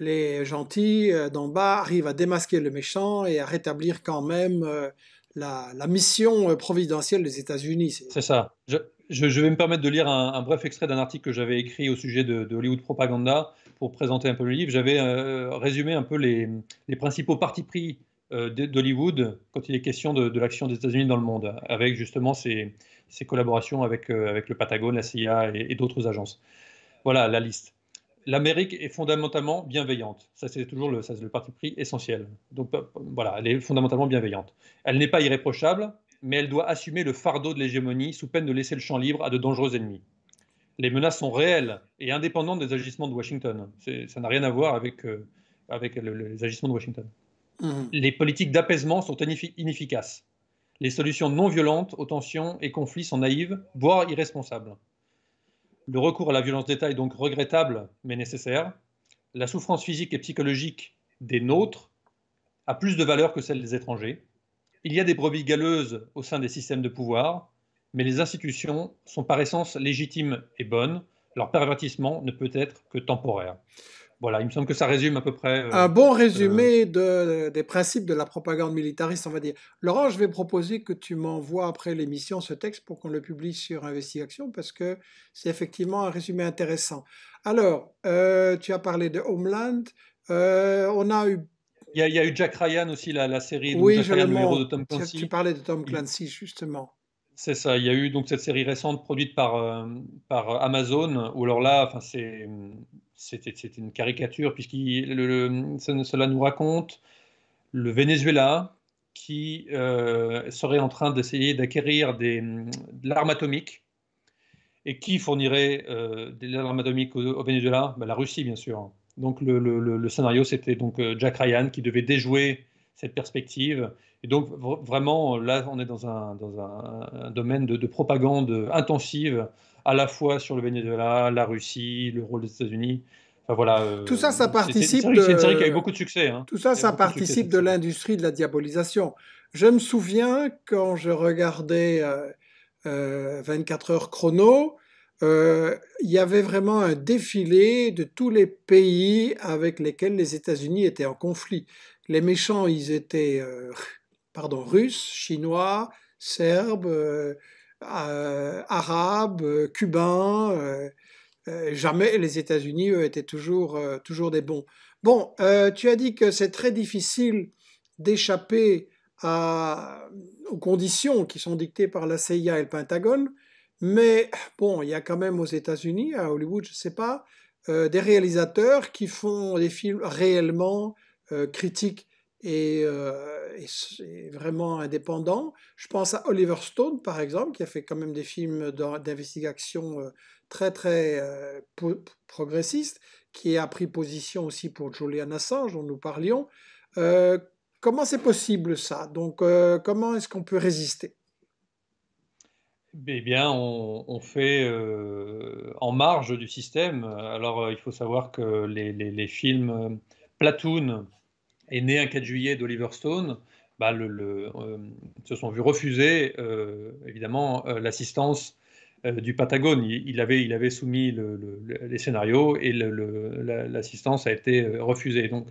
les gentils d'en bas arrivent à démasquer le méchant et à rétablir quand même la, mission euh, providentielle des États-Unis.
C'est ça. Je, vais me permettre de lire un, bref extrait d'un article que j'avais écrit au sujet de, Hollywood Propaganda pour présenter un peu le livre. J'avais euh, résumé un peu les, principaux partis pris euh, d'Hollywood quand il est question de, l'action des États-Unis dans le monde, avec justement ces, collaborations avec, avec le Patagone, la CIA et d'autres agences. Voilà la liste l'Amérique est fondamentalement bienveillante. Ça, c'est toujours le, parti pris essentiel. Donc voilà, elle est fondamentalement bienveillante. Elle n'est pas irréprochable, mais elle doit assumer le fardeau de l'hégémonie sous peine de laisser le champ libre à de dangereux ennemis. Les menaces sont réelles et indépendantes des agissements de Washington. Ça n'a rien à voir avec, euh, les agissements de Washington. Mmh. Les politiques d'apaisement sont inefficaces. Les solutions non violentes aux tensions et conflits sont naïves, voire irresponsables. Le recours à la violence d'État est donc regrettable, mais nécessaire. La souffrance physique et psychologique des nôtres a plus de valeur que celle des étrangers. Il y a des brebis galeuses au sein des systèmes de pouvoir, mais les institutions sont par essence légitimes et bonnes. Leur pervertissement ne peut être que temporaire. Voilà, il me semble que ça résume à peu près. Euh, un bon
euh, résumé des principes de la propagande militariste, on va dire. Laurent, je vais proposer que tu m'envoies après l'émission ce texte pour qu'on le publie sur Investigation, parce que c'est effectivement un résumé intéressant. Alors, euh, tu as parlé de Homeland. on a eu.
Il y a, eu Jack Ryan aussi, la, série. Oui, Jack le de Tom Clancy. Tu
parlais de Tom Clancy, justement.
C'est ça. Il y a eu donc cette série récente produite par, euh, par Amazon, où alors là, enfin, c'était une caricature, puisque cela nous raconte le Venezuela qui euh, serait en train d'essayer d'acquérir de l'arme atomique et qui fournirait euh, de l'arme atomique au, Venezuela ben, La Russie, bien sûr. Donc le, le scénario, c'était donc Jack Ryan qui devait déjouer cette perspective. Et donc, vraiment, là, on est dans un, domaine de, propagande intensive, à la fois sur le Venezuela, la Russie, le rôle des États-Unis. voilà, euh, tout ça, ça participe. C'est beaucoup de succès. Hein. Tout ça, ça participe
de, l'industrie de la diabolisation. Je me souviens quand je regardais 24 euh, euh, heures chrono, il y avait vraiment un défilé de tous les pays avec lesquels les États-Unis étaient en conflit les méchants, ils étaient euh, pardon, russes, chinois, serbes, euh, euh, arabes, cubains. jamais les États-Unis, eux, étaient toujours, toujours des bons. Bon, tu as dit que c'est très difficile d'échapper aux conditions qui sont dictées par la CIA et le Pentagone. Mais bon, il y a quand même aux États-Unis, à Hollywood, je ne sais pas, des réalisateurs qui font des films réellement euh, critique euh, et, vraiment indépendant. Je pense à Oliver Stone, par exemple, qui a fait quand même des films d'investigation euh, très, très progressistes, qui a pris position aussi pour Julian Assange, dont nous parlions. comment c'est possible ça Donc, comment est-ce qu'on peut résister
eh bien, on, fait en marge du système. Alors, il faut savoir que les films Platoon est né un 4 juillet d'Oliver Stone, bah le, euh, se sont vus refuser euh, évidemment euh, l'assistance du Patagone. Il, avait, il avait soumis les scénarios et l'assistance a été refusée. Donc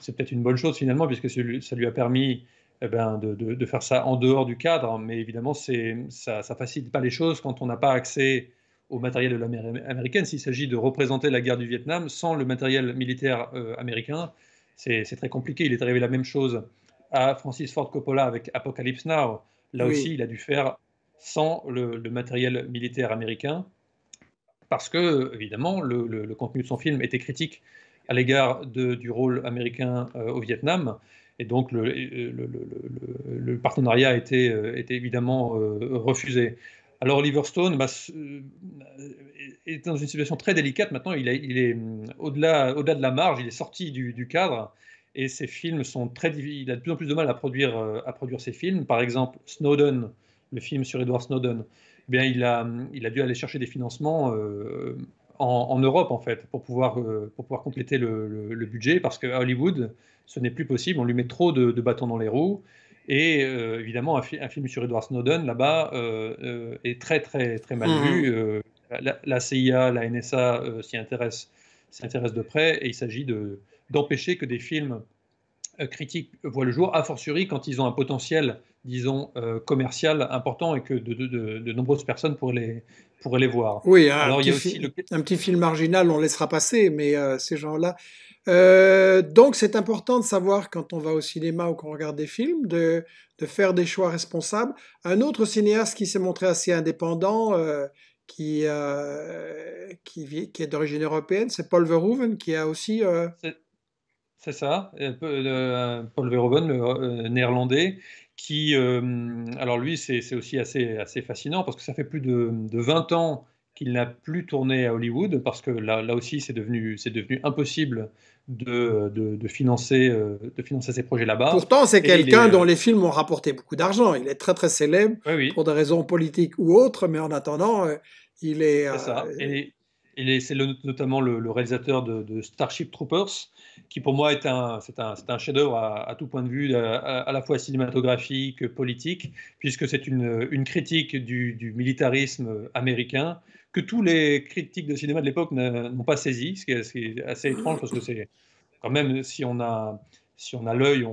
c'est peut-être une bonne chose finalement puisque ça lui a permis eh ben, de, de, faire ça en dehors du cadre, mais évidemment ça ne facilite pas les choses quand on n'a pas accès au matériel de l'armée américaine. S'il s'agit de représenter la guerre du Vietnam sans le matériel militaire euh, américain, c'est très compliqué. Il est arrivé la même chose à Francis Ford Coppola avec Apocalypse Now. Là aussi, il a dû faire sans le, matériel militaire américain parce que, évidemment, le, contenu de son film était critique à l'égard du rôle américain euh, au Vietnam. Et donc, le, partenariat était, euh, était évidemment refusé. Alors Oliver Stone bah, euh, est dans une situation très délicate maintenant. Il, est euh, au-delà, de la marge, il est sorti du, cadre et ses films sont très. Il a de plus en plus de mal à produire, euh, à produire ses films. Par exemple, Snowden, le film sur Edward Snowden, eh bien il a, il a dû aller chercher des financements. en, Europe en fait pour pouvoir, pour pouvoir compléter le, budget parce qu'à Hollywood ce n'est plus possible, on lui met trop de bâtons dans les roues et euh, évidemment, un, film sur Edward Snowden, là-bas, euh, euh, est très, très, très mal mhm. vu. La, CIA, la NSA s'y intéressent, intéressent, de près, et il s'agit d'empêcher que des films critiques voient le jour, a fortiori quand ils ont un potentiel, disons, commercial important et que de, de, nombreuses personnes pourraient les, pourraient les voir. Oui, Alors, il y a aussi
un petit film marginal, on laissera passer, mais ces gens-là... Euh, donc c'est important de savoir quand on va au cinéma ou qu'on regarde des films, de, faire des choix responsables. Un autre cinéaste qui s'est montré assez indépendant, euh, euh, qui, est d'origine européenne, c'est Paul Verhoeven, qui a aussi...
C'est ça, Paul Verhoeven, le néerlandais, qui... alors lui, c'est aussi assez, fascinant parce que ça fait plus de, de 20 ans qu'il n'a plus tourné à Hollywood parce que là, là aussi c'est devenu, devenu impossible de, de, financer, de financer ses euh, projets là-bas. Pourtant, c'est quelqu'un euh, dont les
films ont rapporté beaucoup d'argent. Il est très très célèbre pour des raisons politiques ou autres, mais en attendant, euh, il est. C'est ça.
c'est notamment le, réalisateur de, Starship Troopers, qui pour moi est un, c'est un, un chef-d'œuvre à, tout point de vue, à, la fois cinématographique, politique, puisque c'est une, une, critique du, du, militarisme américain que tous les critiques de cinéma de l'époque n'ont pas saisi, ce qui, est, assez étrange parce que c'est quand même, si on a, si on a l'œil,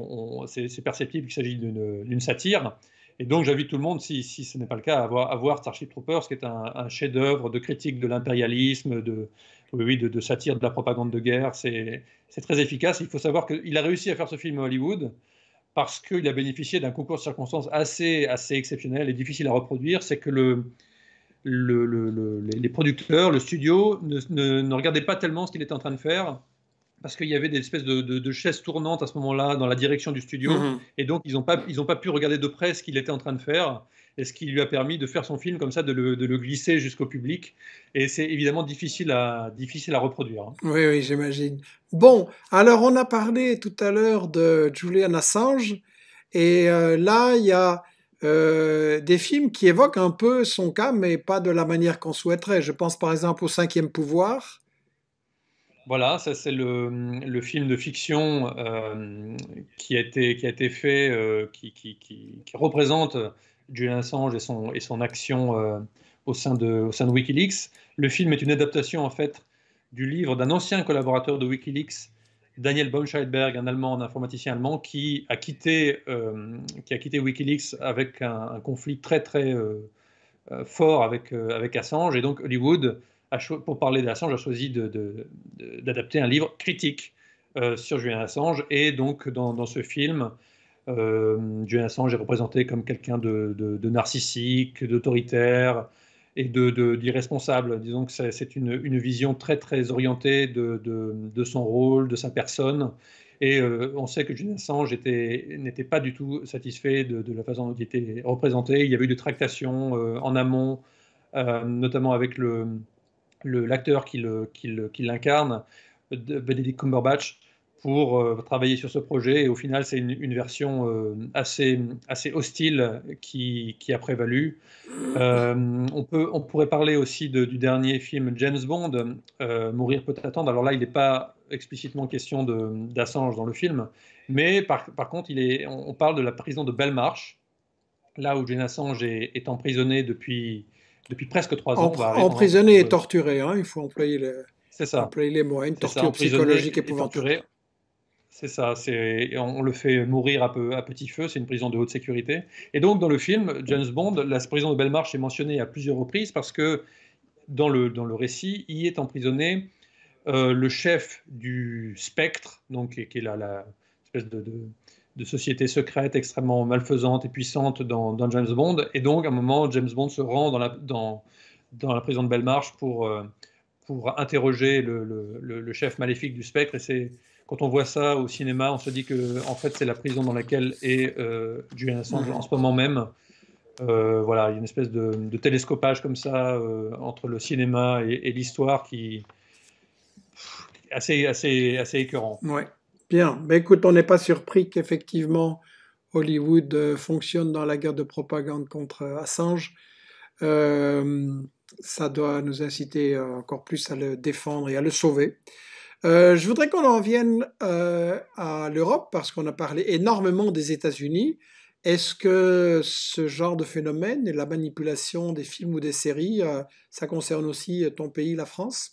c'est perceptible qu'il s'agit d'une satire. Et donc j'invite tout le monde, si, si ce n'est pas le cas, à voir, à voir Starship Troopers, qui est un, chef-d'œuvre de critique de l'impérialisme, de, oui, de, satire de la propagande de guerre. C'est très efficace. Il faut savoir qu'il a réussi à faire ce film à Hollywood parce qu'il a bénéficié d'un concours de circonstances assez, assez exceptionnel et difficile à reproduire. C'est que le, le, les producteurs, le studio ne, ne, regardaient pas tellement ce qu'il était en train de faire parce qu'il y avait des espèces de, de, chaises tournantes à ce moment-là dans la direction du studio. Mhm. Et donc, ils n'ont pas, ils pas pu regarder de près ce qu'il était en train de faire et ce qui lui a permis de faire son film comme ça, de le, de le glisser jusqu'au public. Et c'est évidemment difficile à, difficile à reproduire.
Oui, oui, j'imagine. Bon, alors on a parlé tout à l'heure de Julian Assange. Et euh, là, il y a euh, des films qui évoquent un peu son cas, mais pas de la manière qu'on souhaiterait. Je pense par exemple au Cinquième Pouvoir.
Voilà, ça c'est le, film de fiction euh, qui, a été, qui a été fait, euh, qui, représente Julian Assange et son, et son action au, sein de, au sein de Wikileaks. Le film est une adaptation en fait du livre d'un ancien collaborateur de Wikileaks Daniel Baumscheidberg, un Allemand, un informaticien allemand, qui a quitté, euh, qui a quitté Wikileaks avec un, conflit très très euh, euh, fort avec, avec Assange. Et donc Hollywood, pour parler d'Assange, a choisi d'adapter un livre critique sur Julian Assange. Et donc dans, ce film, Julian Assange est représenté comme quelqu'un de, de, narcissique, d'autoritaire et d'irresponsable. De, Disons que c'est une, une, vision très très orientée de, de, son rôle, de sa personne. Et euh, on sait que Julian Assange n'était pas du tout satisfait de, la façon dont il était représenté. Il y avait eu des tractations euh, en amont, euh, notamment avec l'acteur le, le, qui l'incarne, Benedict Cumberbatch, pour euh, travailler sur ce projet. Et au final, c'est une, version euh, assez, assez hostile qui, qui a prévalu. Euh, on, peut, on pourrait parler aussi du dernier film James Bond, Mourir peut attendre. Alors là, il n'est pas explicitement question d'Assange dans le film, mais par, par contre, il est, on, parle de la prison de Belmarsh, là où Jane Assange est, emprisonné depuis, depuis presque trois ans. emprisonné et
torturé, hein, il faut employer les moyens, une torture ça, psychologique
c'est ça, c'est, on, le fait mourir à, peu, à petit feu, c'est une prison de haute sécurité. Et donc dans le film, James Bond, la prison de Belmarsh est mentionnée à plusieurs reprises parce que dans le, dans le récit, y est emprisonné euh, le chef du Spectre, donc, qui est la, espèce de, société secrète extrêmement malfaisante et puissante dans, James Bond. Et donc, à un moment, James Bond se rend dans la, dans, dans la prison de Belmarsh pour, euh, pour interroger le, le, le, chef maléfique du Spectre. Et c'est quand on voit ça au cinéma, on se dit que en fait c'est la prison dans laquelle est euh, Julian Assange en ce moment même. Euh, voilà, il y a une espèce de, télescopage comme ça euh, entre le cinéma et, l'histoire qui assez assez assez écœurant. Ouais.
Bien, Mais écoute, on n'est pas surpris qu'effectivement Hollywood fonctionne dans la guerre de propagande contre Assange. ça doit nous inciter encore plus à le défendre et à le sauver. Euh, je voudrais qu'on en vienne euh, à l'Europe parce qu'on a parlé énormément des États-Unis. Est-ce que ce genre de phénomène et la manipulation des films ou des séries, euh, ça concerne aussi ton pays, la France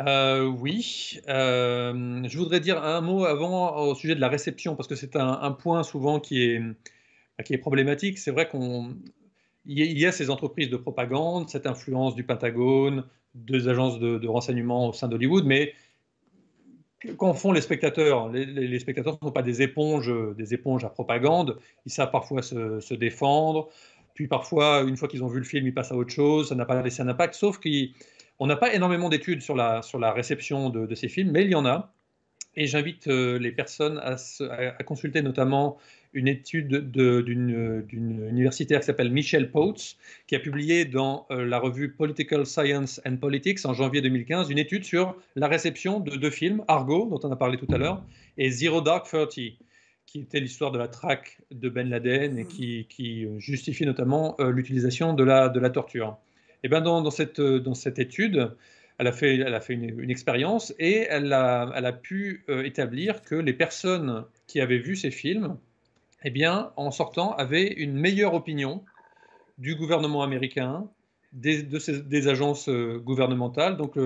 oui, je voudrais dire un mot avant au sujet de la réception, parce que c'est un, point souvent bah, qui est, problématique. C'est vrai qu'il y a ces entreprises de propagande, cette influence du Pentagone, deux agences de, renseignement au sein d'Hollywood, mais qu'en font les spectateurs les, spectateurs ne sont pas des éponges, des éponges à propagande. Ils savent parfois se, défendre, puis parfois, une fois qu'ils ont vu le film, ils passent à autre chose. Ça n'a pas laissé un impact, sauf qu'on n'a pas énormément d'études sur la, sur la réception de, ces films, mais il y en a. Et j'invite euh, les personnes à, à, consulter notamment une étude d'une universitaire qui s'appelle Michelle Potts, qui a publié dans euh, la revue Political Science and Politics en janvier 2015 une étude sur la réception de deux films, Argo, dont on a parlé tout à l'heure, et Zero Dark Thirty, qui était l'histoire de la traque de Ben Laden et qui, justifie notamment euh, l'utilisation de la, de la, torture. Et eh bien dans, dans, cette, euh, dans cette étude, elle a fait, elle a fait une, expérience et elle a, elle a pu établir que les personnes qui avaient vu ces films eh bien, en sortant, avait une meilleure opinion du gouvernement américain, des, des agences euh, gouvernementales. Donc,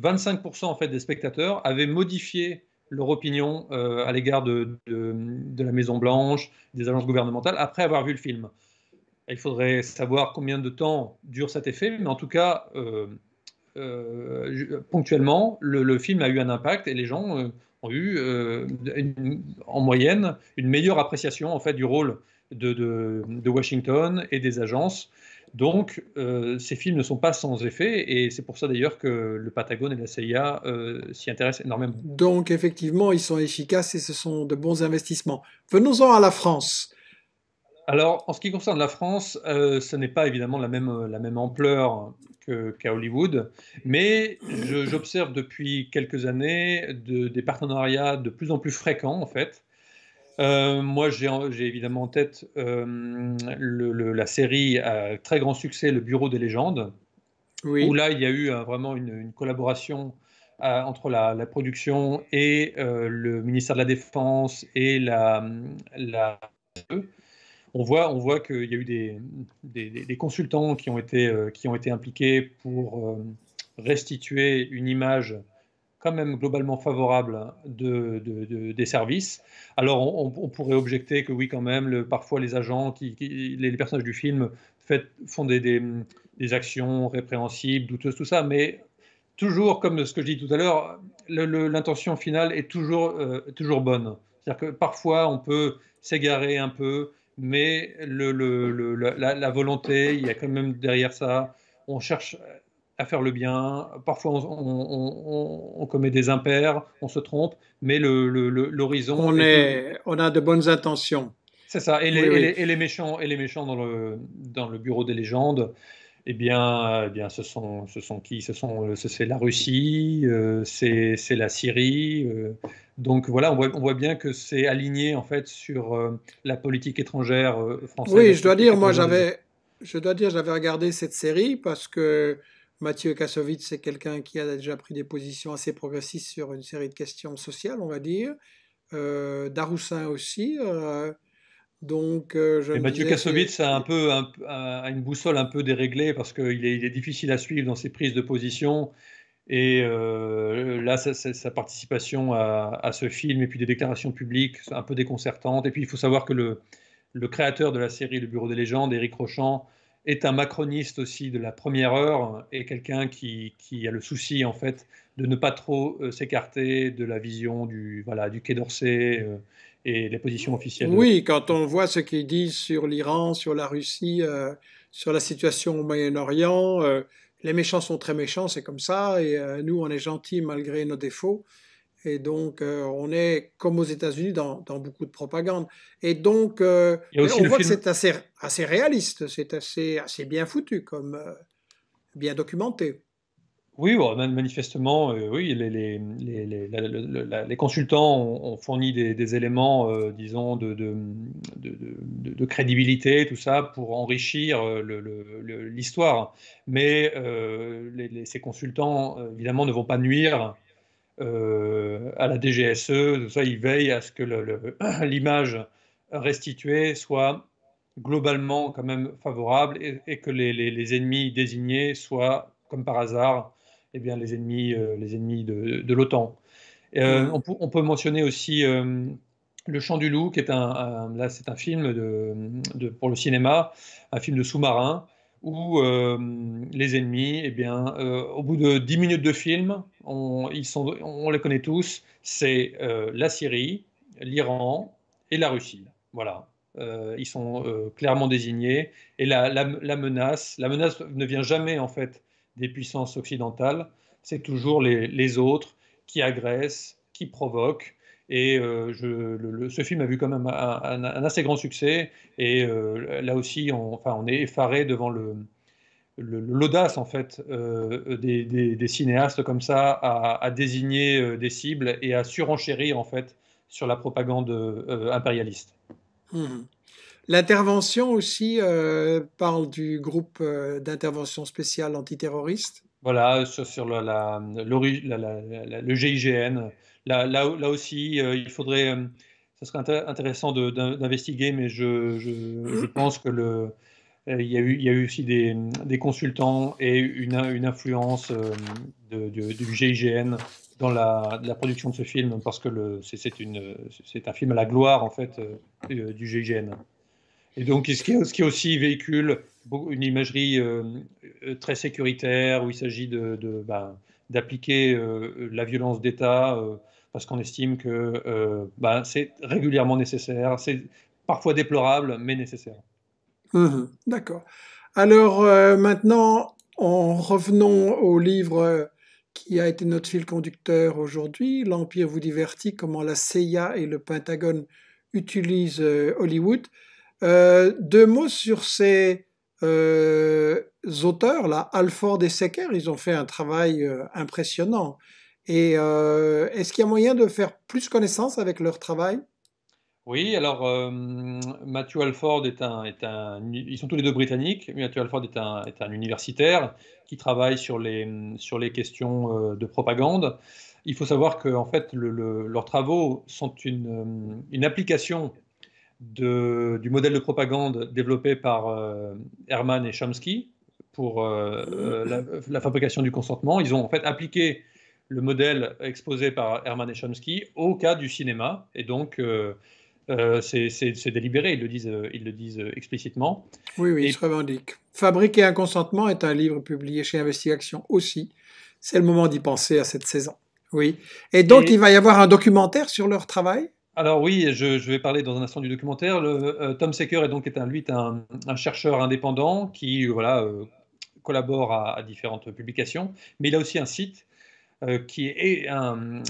25% en fait des spectateurs avaient modifié leur opinion euh, à l'égard de, la Maison Blanche, des agences gouvernementales, après avoir vu le film. Il faudrait savoir combien de temps dure cet effet, mais en tout cas, euh, ponctuellement, le, le, film a eu un impact et les gens ont eu euh, en moyenne une meilleure appréciation en fait du rôle de, Washington et des agences. Donc, euh, ces films ne sont pas sans effet, et c'est pour ça d'ailleurs que le Patagone et la CIA euh, s'y intéressent énormément.
Donc, effectivement, ils sont efficaces et ce sont de bons investissements. Venons-en à la France
alors, en ce qui concerne la France, euh, ce n'est pas évidemment la même, euh, la même ampleur qu'à Hollywood, mais j'observe depuis quelques années des partenariats de plus en plus fréquents, en fait. Euh, moi, j'ai évidemment en tête la série à très grand succès, Le Bureau des légendes, où là, il y a eu vraiment une, collaboration entre la, production et le ministère de la Défense et la on voit, qu'il y a eu des, consultants euh, qui ont été, impliqués pour euh, restituer une image quand même globalement favorable des services. Alors on, pourrait objecter que oui quand même, parfois les agents, qui, les, personnages du film font des, actions répréhensibles, douteuses, tout ça, mais toujours comme ce que je dis tout à l'heure, l'intention finale est toujours, euh, toujours bonne. C'est-à-dire que parfois on peut s'égarer un peu, mais la, volonté, il y a quand même derrière ça, on cherche à faire le bien, parfois on, commet des impairs, on se trompe, mais l'horizon... on, est,
on a de bonnes intentions. C'est ça, et les,
méchants, et les méchants dans le bureau des légendes, eh bien, eh bien, ce sont, ce sont qui Ce sont, euh, c'est la Russie, euh, c'est la Syrie. Euh. donc voilà, on voit, bien que c'est aligné en fait sur la politique étrangère française. Oui, je dois dire, moi j'avais,
je dois dire, j'avais regardé cette série parce que Mathieu Kassovitz, c'est quelqu'un qui a déjà pris des positions assez progressistes sur une série de questions sociales, on va dire. Daroussin aussi donc, euh, je Mathieu Kassovitz a
un peu une boussole un peu déréglée parce qu'il est, il est, difficile à suivre dans ses prises de position. Et euh, là, sa, sa participation à, ce film et puis des déclarations publiques un peu déconcertantes. Et puis, il faut savoir que le, le créateur de la série Le Bureau des légendes, Éric Rochant, est un macroniste aussi de la première heure et quelqu'un qui, a le souci en fait de ne pas trop euh, s'écarter de la vision du voilà du Quai d'Orsay et les positions officielles. Oui,
quand on voit ce qu'ils disent sur l'Iran, sur la Russie, euh, sur la situation au Moyen-Orient, euh, les méchants sont très méchants, c'est comme ça, et euh, nous, on est gentils malgré nos défauts. Et donc, on est comme aux États-Unis dans, beaucoup de propagande. Et donc, on voit que c'est assez, assez réaliste, c'est assez, assez bien foutu, comme bien documenté.
Oui, manifestement, oui, les, consultants ont, fourni des, éléments, euh, disons, de, crédibilité, tout ça, pour enrichir euh, l'histoire. Mais euh, ces consultants, évidemment, ne vont pas nuire à la DGSE, ils veillent à ce que l'image restituée soit globalement quand même favorable et que les ennemis désignés soient, comme par hasard, eh bien, les ennemis, euh, les ennemis de, l'OTAN. Euh, on, peut mentionner aussi euh, le Chant du Loup, qui est un, là c'est un film de, pour le cinéma, un film de sous-marin où les ennemis, eh bien, au bout de 10 minutes de film, on, ils sont, on les connaît tous, c'est la Syrie, l'Iran et la Russie. Voilà, ils sont clairement désignés et la, la, menace, la menace ne vient jamais en fait des puissances occidentales, c'est toujours les, autres qui agressent, qui provoquent. Et euh, ce film a vu quand même un, assez grand succès. Et euh, là aussi, on, enfin, on est effaré devant l'audace en fait euh, des, cinéastes comme ça à, désigner des cibles et à surenchérir en fait sur la propagande impérialiste.
Mmh. L'intervention aussi euh, parle du groupe euh, d'intervention spéciale antiterroriste.
Voilà, euh, sur, le GIGN. Là, aussi, il faudrait. ça serait intéressant d'investiguer, mais je, pense que Il y, a eu, aussi des, consultants et une, influence du, GIGN dans la, la, production de ce film parce que c'est un film à la gloire en fait du GIGN. Et donc, ce qui, aussi véhicule une imagerie euh, euh, très sécuritaire, où il s'agit ben, d'appliquer de, euh, la violence d'État, parce qu'on estime que ben, c'est régulièrement nécessaire, c'est parfois déplorable, mais nécessaire.
Mmh, d'accord. Alors maintenant, en revenant au livre qui a été notre fil conducteur aujourd'hui, L'Empire vous divertit, comment la CIA et le Pentagone utilisent Hollywood. Euh, deux mots sur ces euh, auteurs-là, Alford et Secker, ils ont fait un travail euh, impressionnant. Et est-ce qu'il y a moyen de faire plus connaissance avec leur travail
oui, alors Matthew Alford est un, est un, Ils sont tous les deux britanniques. Matthew Alford est un, est un universitaire qui travaille sur les, sur les questions de propagande. Il faut savoir que en fait, leurs travaux sont une, une application de, du modèle de propagande développé par euh, Herman et Chomsky pour euh, euh, la, fabrication du consentement. Ils ont en fait appliqué le modèle exposé par Herman et Chomsky au cas du cinéma. Et donc, c'est délibéré, ils le disent, ils le disent explicitement.
Oui, oui, ils se revendiquent. Fabriquer un consentement est un livre publié chez Investigation aussi. C'est le moment d'y penser à cette saison. Oui. Et donc, il va y avoir un documentaire sur leur travail
alors oui, je, vais parler dans un instant du documentaire. Le, euh, Tom Secker est donc un, lui, un, chercheur indépendant qui euh, collabore à, différentes publications, mais il a aussi un site euh, qui est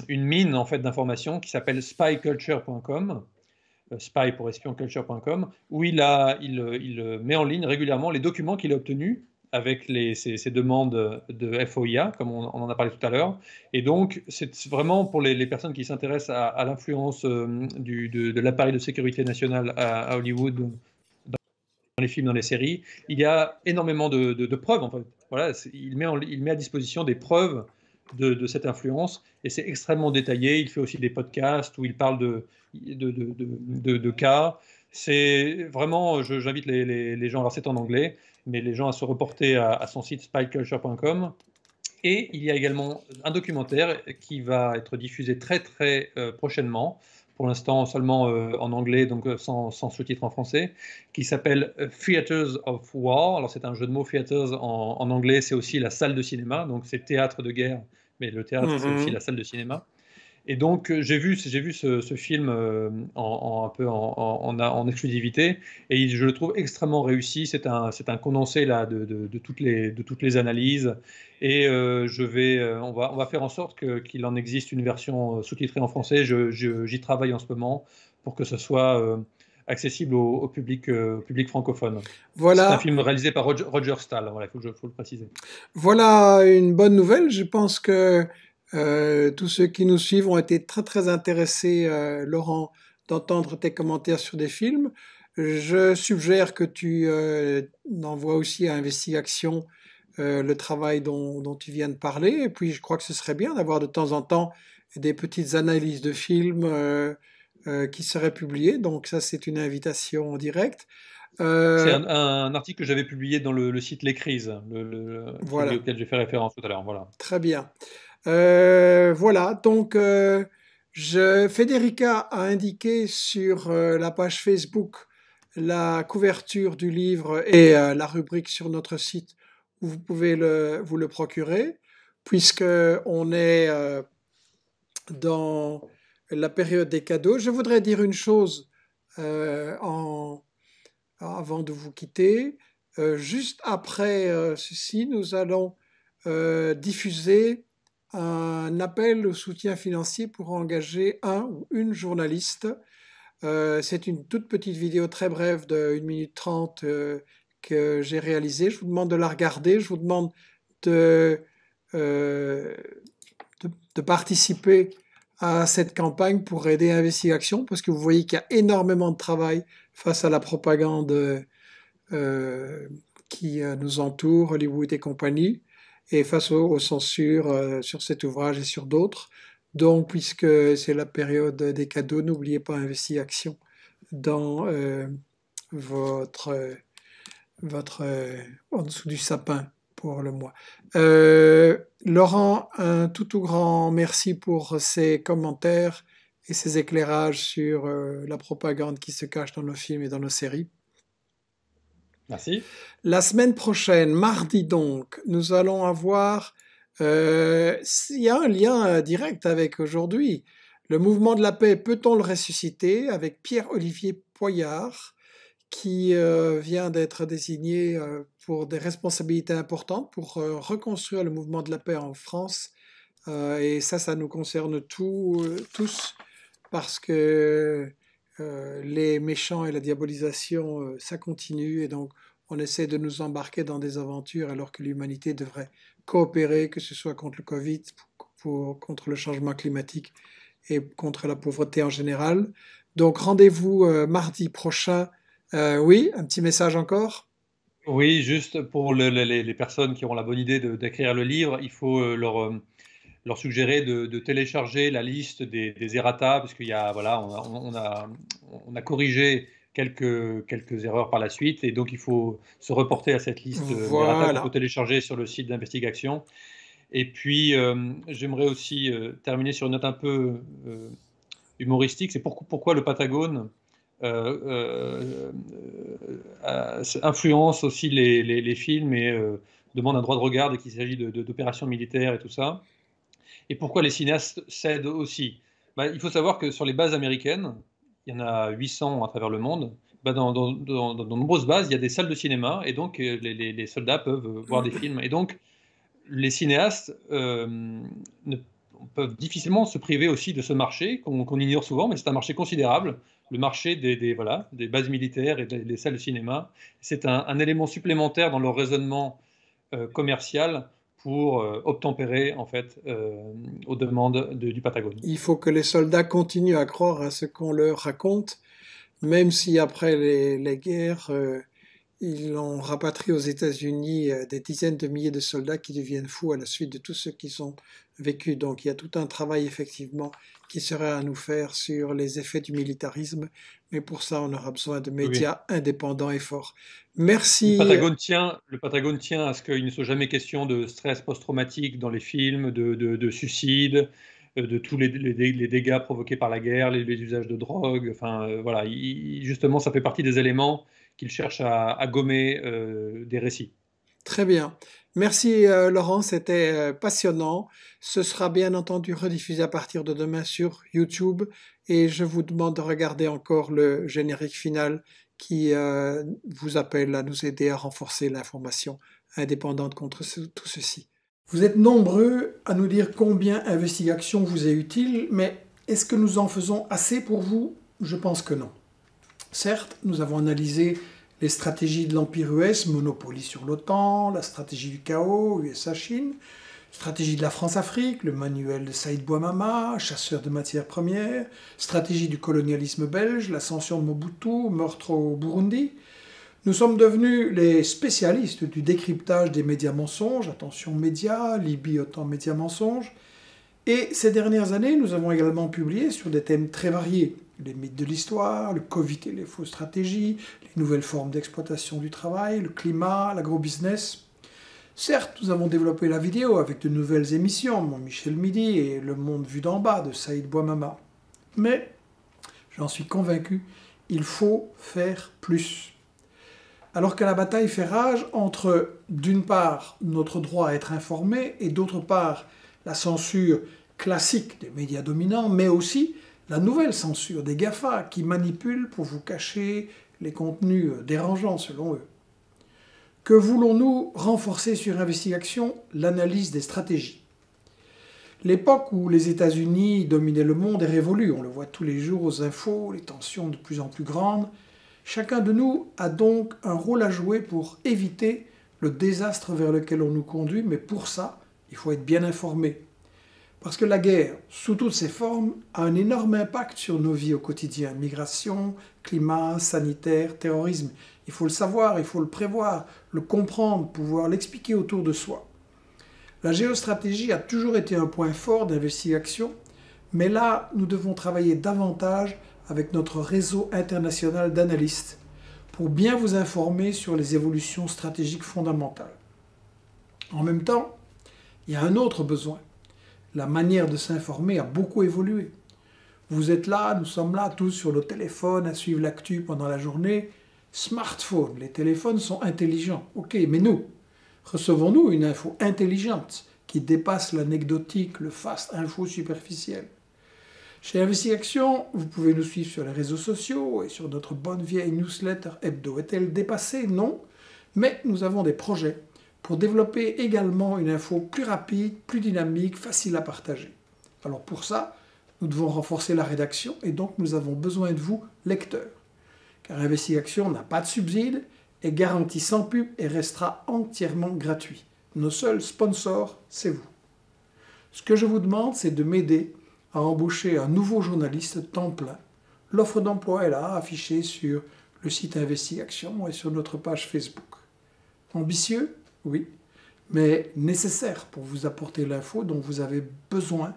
une mine en fait d'informations qui s'appelle spyculture.com, spy pour espionculture.com, où il met en ligne régulièrement les documents qu'il a obtenus avec ces, demandes de FOIA, comme on, en a parlé tout à l'heure. Et donc, c'est vraiment pour les, personnes qui s'intéressent à, l'influence euh, de, l'appareil de sécurité nationale à, Hollywood, dans les films, dans les séries, il y a énormément de, preuves, en il met, à disposition des preuves de, cette influence. Et c'est extrêmement détaillé. Il fait aussi des podcasts où il parle de, de, cas. C'est vraiment, j'invite les, les, gens, alors c'est en anglais, mais les gens à se reporter à, son site spyculture.com. Et il y a également un documentaire qui va être diffusé très très euh, prochainement, pour l'instant seulement euh, en anglais, donc euh, sans, sous-titres en français, qui s'appelle Theaters of War. Alors c'est un jeu de mots, theaters en, anglais, c'est aussi la salle de cinéma, donc c'est théâtre de guerre, mais le théâtre c'est mmh, aussi mmh. la salle de cinéma. Et donc, euh, j'ai vu, j'ai vu ce, film euh, en, un peu en, en, exclusivité et je le trouve extrêmement réussi. C'est un, un condensé là, de, de, toutes les, de toutes les analyses. Et euh, je vais, on, va, on va faire en sorte qu'il en existe une version sous-titrée en français. J'y travaille en ce moment pour que ce soit. accessible au, public, public francophone. Voilà. C'est un film réalisé par Roger, Stahl, il faut, le préciser.
Voilà une bonne nouvelle. Je pense que euh, tous ceux qui nous suivent ont été très très intéressés, euh, Laurent, d'entendre tes commentaires sur des films. Je suggère que tu euh, envoies aussi à Investigation euh, le travail dont, tu viens de parler. Et puis je crois que ce serait bien d'avoir de temps en temps des petites analyses de films qui seraient publiées. Donc ça c'est une invitation en direct. C'est
un, article que j'avais publié dans le, site Les Crises, le, auquel j'ai fait référence tout à l'heure. Voilà.
Très bien. Euh, voilà, donc euh, Federica a indiqué sur euh, la page Facebook la couverture du livre et euh, la rubrique sur notre site où vous pouvez vous le procurer, puisque on est dans la période des cadeaux. Je voudrais dire une chose avant de vous quitter. juste après ceci, nous allons diffuser un appel au soutien financier pour engager un ou une journaliste. Euh, c'est une toute petite vidéo très brève de 1 minute 30 euh, que j'ai réalisée. Je vous demande de la regarder, je vous demande euh, de, de participer à cette campagne pour aider Investigation, parce que vous voyez qu'il y a énormément de travail face à la propagande qui nous entoure, Hollywood et compagnie et face aux, censures euh, sur cet ouvrage et sur d'autres. Donc, puisque c'est la période des cadeaux, n'oubliez pas investi Action dans euh, votre, euh, votre en dessous du sapin pour le mois. Laurent, un tout tout grand merci pour ces commentaires et ces éclairages sur la propagande qui se cache dans nos films et dans nos séries. La semaine prochaine, mardi donc, nous allons avoir... Euh, il y a un lien euh, direct avec aujourd'hui. Le mouvement de la paix, peut-on le ressusciter Avec Pierre-Olivier Poyard, qui euh, vient d'être désigné pour des responsabilités importantes pour reconstruire le mouvement de la paix en France. et ça, ça nous concerne tous, parce que euh, les méchants et la diabolisation, euh, ça continue, et donc on essaie de nous embarquer dans des aventures alors que l'humanité devrait coopérer, que ce soit contre le Covid, contre le changement climatique et contre la pauvreté en général. Donc rendez-vous euh, mardi prochain. oui, un petit message encore
Oui, juste pour les, personnes qui auront la bonne idée d'écrire le livre, il faut leur leur suggérer de, télécharger la liste des, des errata, parce qu'il y a, voilà, on a, on a, corrigé quelques, quelques erreurs par la suite, et donc il faut se reporter à cette liste euh, voilà. d'errata qu'on télécharger sur le site d'investigation. Et puis, euh, j'aimerais aussi euh, terminer sur une note un peu humoristique, c'est pourquoi le Patagone influence aussi les, les, les films et demande un droit de regard et qu'il s'agit d'opérations militaires et tout ça et pourquoi les cinéastes cèdent aussi. Bah, il faut savoir que sur les bases américaines, il y en a 800 à travers le monde, bah, dans, de nombreuses bases, il y a des salles de cinéma, et donc euh, les, soldats peuvent voir des films. Et donc, les cinéastes euh, peuvent difficilement se priver aussi de ce marché, qu'on ignore souvent, mais c'est un marché considérable. Le marché des, bases militaires et des, salles de cinéma, c'est un, élément supplémentaire dans leur raisonnement euh, commercial pour euh, obtempérer en fait euh, aux demandes du Patagonie. Il
faut que les soldats continuent à croire à ce qu'on leur raconte, même si après les, les guerres, euh, ils ont rapatrié aux États-Unis des dizaines de milliers de soldats qui deviennent fous à la suite de tout ce qu'ils ont vécu. Donc il y a tout un travail effectivement qui serait à nous faire sur les effets du militarisme mais pour ça, on aura besoin de médias indépendants et forts. Merci. Le Patagone
tient, le tient à ce qu'il ne soit jamais question de stress post-traumatique dans les films, de, de, de suicide, euh, de tous les, les, dégâts provoqués par la guerre, les, usages de drogue. Enfin, euh, voilà, justement, ça fait partie des éléments qu'il cherche à, gommer euh, des récits.
Très bien. Merci euh, Laurent, c'était euh, passionnant. Ce sera bien entendu rediffusé à partir de demain sur YouTube et je vous demande de regarder encore le générique final qui euh, vous appelle à nous aider à renforcer l'information indépendante contre tout ceci. Vous êtes nombreux à nous dire combien Investigation vous est utile, mais est-ce que nous en faisons assez pour vous Je pense que non. Certes, nous avons analysé les stratégies de l'Empire US, Monopoly sur l'OTAN, la stratégie du chaos, USA-Chine, stratégie de la France-Afrique, le manuel de Saïd Bouamama, chasseur de matières premières, stratégie du colonialisme belge, l'ascension de Mobutu, meurtre au Burundi. Nous sommes devenus les spécialistes du décryptage des médias mensonges, attention médias, Libye, OTAN, médias mensonges. Et ces dernières années, nous avons également publié sur des thèmes très variés les mythes de l'histoire, le Covid et les fausses stratégies, les nouvelles formes d'exploitation du travail, le climat, l'agrobusiness. business Certes, nous avons développé la vidéo avec de nouvelles émissions, Mon Michel Midi et Le Monde vu d'en bas de Saïd Bouamama. Mais, j'en suis convaincu, il faut faire plus. Alors que la bataille fait rage entre, d'une part, notre droit à être informé et d'autre part, la censure classique des médias dominants, mais aussi la nouvelle censure des GAFA qui manipulent pour vous cacher les contenus euh, dérangeants selon eux. Que voulons-nous renforcer sur investigation L'analyse des stratégies. L'époque où les États-Unis dominaient le monde est révolue, on le voit tous les jours aux infos, les tensions de plus en plus grandes. Chacun de nous a donc un rôle à jouer pour éviter le désastre vers lequel on nous conduit, mais pour ça, il faut être bien informé, parce que la guerre, sous toutes ses formes, a un énorme impact sur nos vies au quotidien. Migration, climat, sanitaire, terrorisme. Il faut le savoir, il faut le prévoir, le comprendre, pouvoir l'expliquer autour de soi. La géostratégie a toujours été un point fort d'investigation, mais là, nous devons travailler davantage avec notre réseau international d'analystes pour bien vous informer sur les évolutions stratégiques fondamentales. En même temps, il y a un autre besoin, la manière de s'informer a beaucoup évolué. Vous êtes là, nous sommes là, tous sur nos téléphones à suivre l'actu pendant la journée. Smartphone, les téléphones sont intelligents. Ok, mais nous, recevons-nous une info intelligente qui dépasse l'anecdotique, le fast info superficiel Chez Investigation, vous pouvez nous suivre sur les réseaux sociaux et sur notre bonne vieille newsletter hebdo. Est-elle dépassée Non, mais nous avons des projets pour développer également une info plus rapide, plus dynamique, facile à partager. Alors pour ça, nous devons renforcer la rédaction et donc nous avons besoin de vous, lecteurs. Car Investigation n'a pas de subside, est garantie sans pub et restera entièrement gratuit. Nos seuls sponsors, c'est vous. Ce que je vous demande, c'est de m'aider à embaucher un nouveau journaliste temps plein. L'offre d'emploi est là, affichée sur le site Investigation et sur notre page Facebook. Ambitieux oui, mais nécessaire pour vous apporter l'info dont vous avez besoin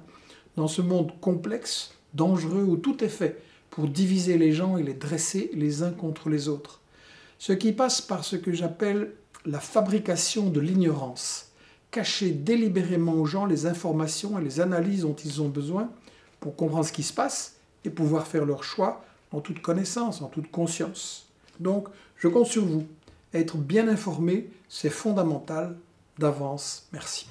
dans ce monde complexe, dangereux, où tout est fait pour diviser les gens et les dresser les uns contre les autres. Ce qui passe par ce que j'appelle la fabrication de l'ignorance, cacher délibérément aux gens les informations et les analyses dont ils ont besoin pour comprendre ce qui se passe et pouvoir faire leur choix en toute connaissance, en toute conscience. Donc, je compte sur vous être bien informé, c'est fondamental. D'avance, merci.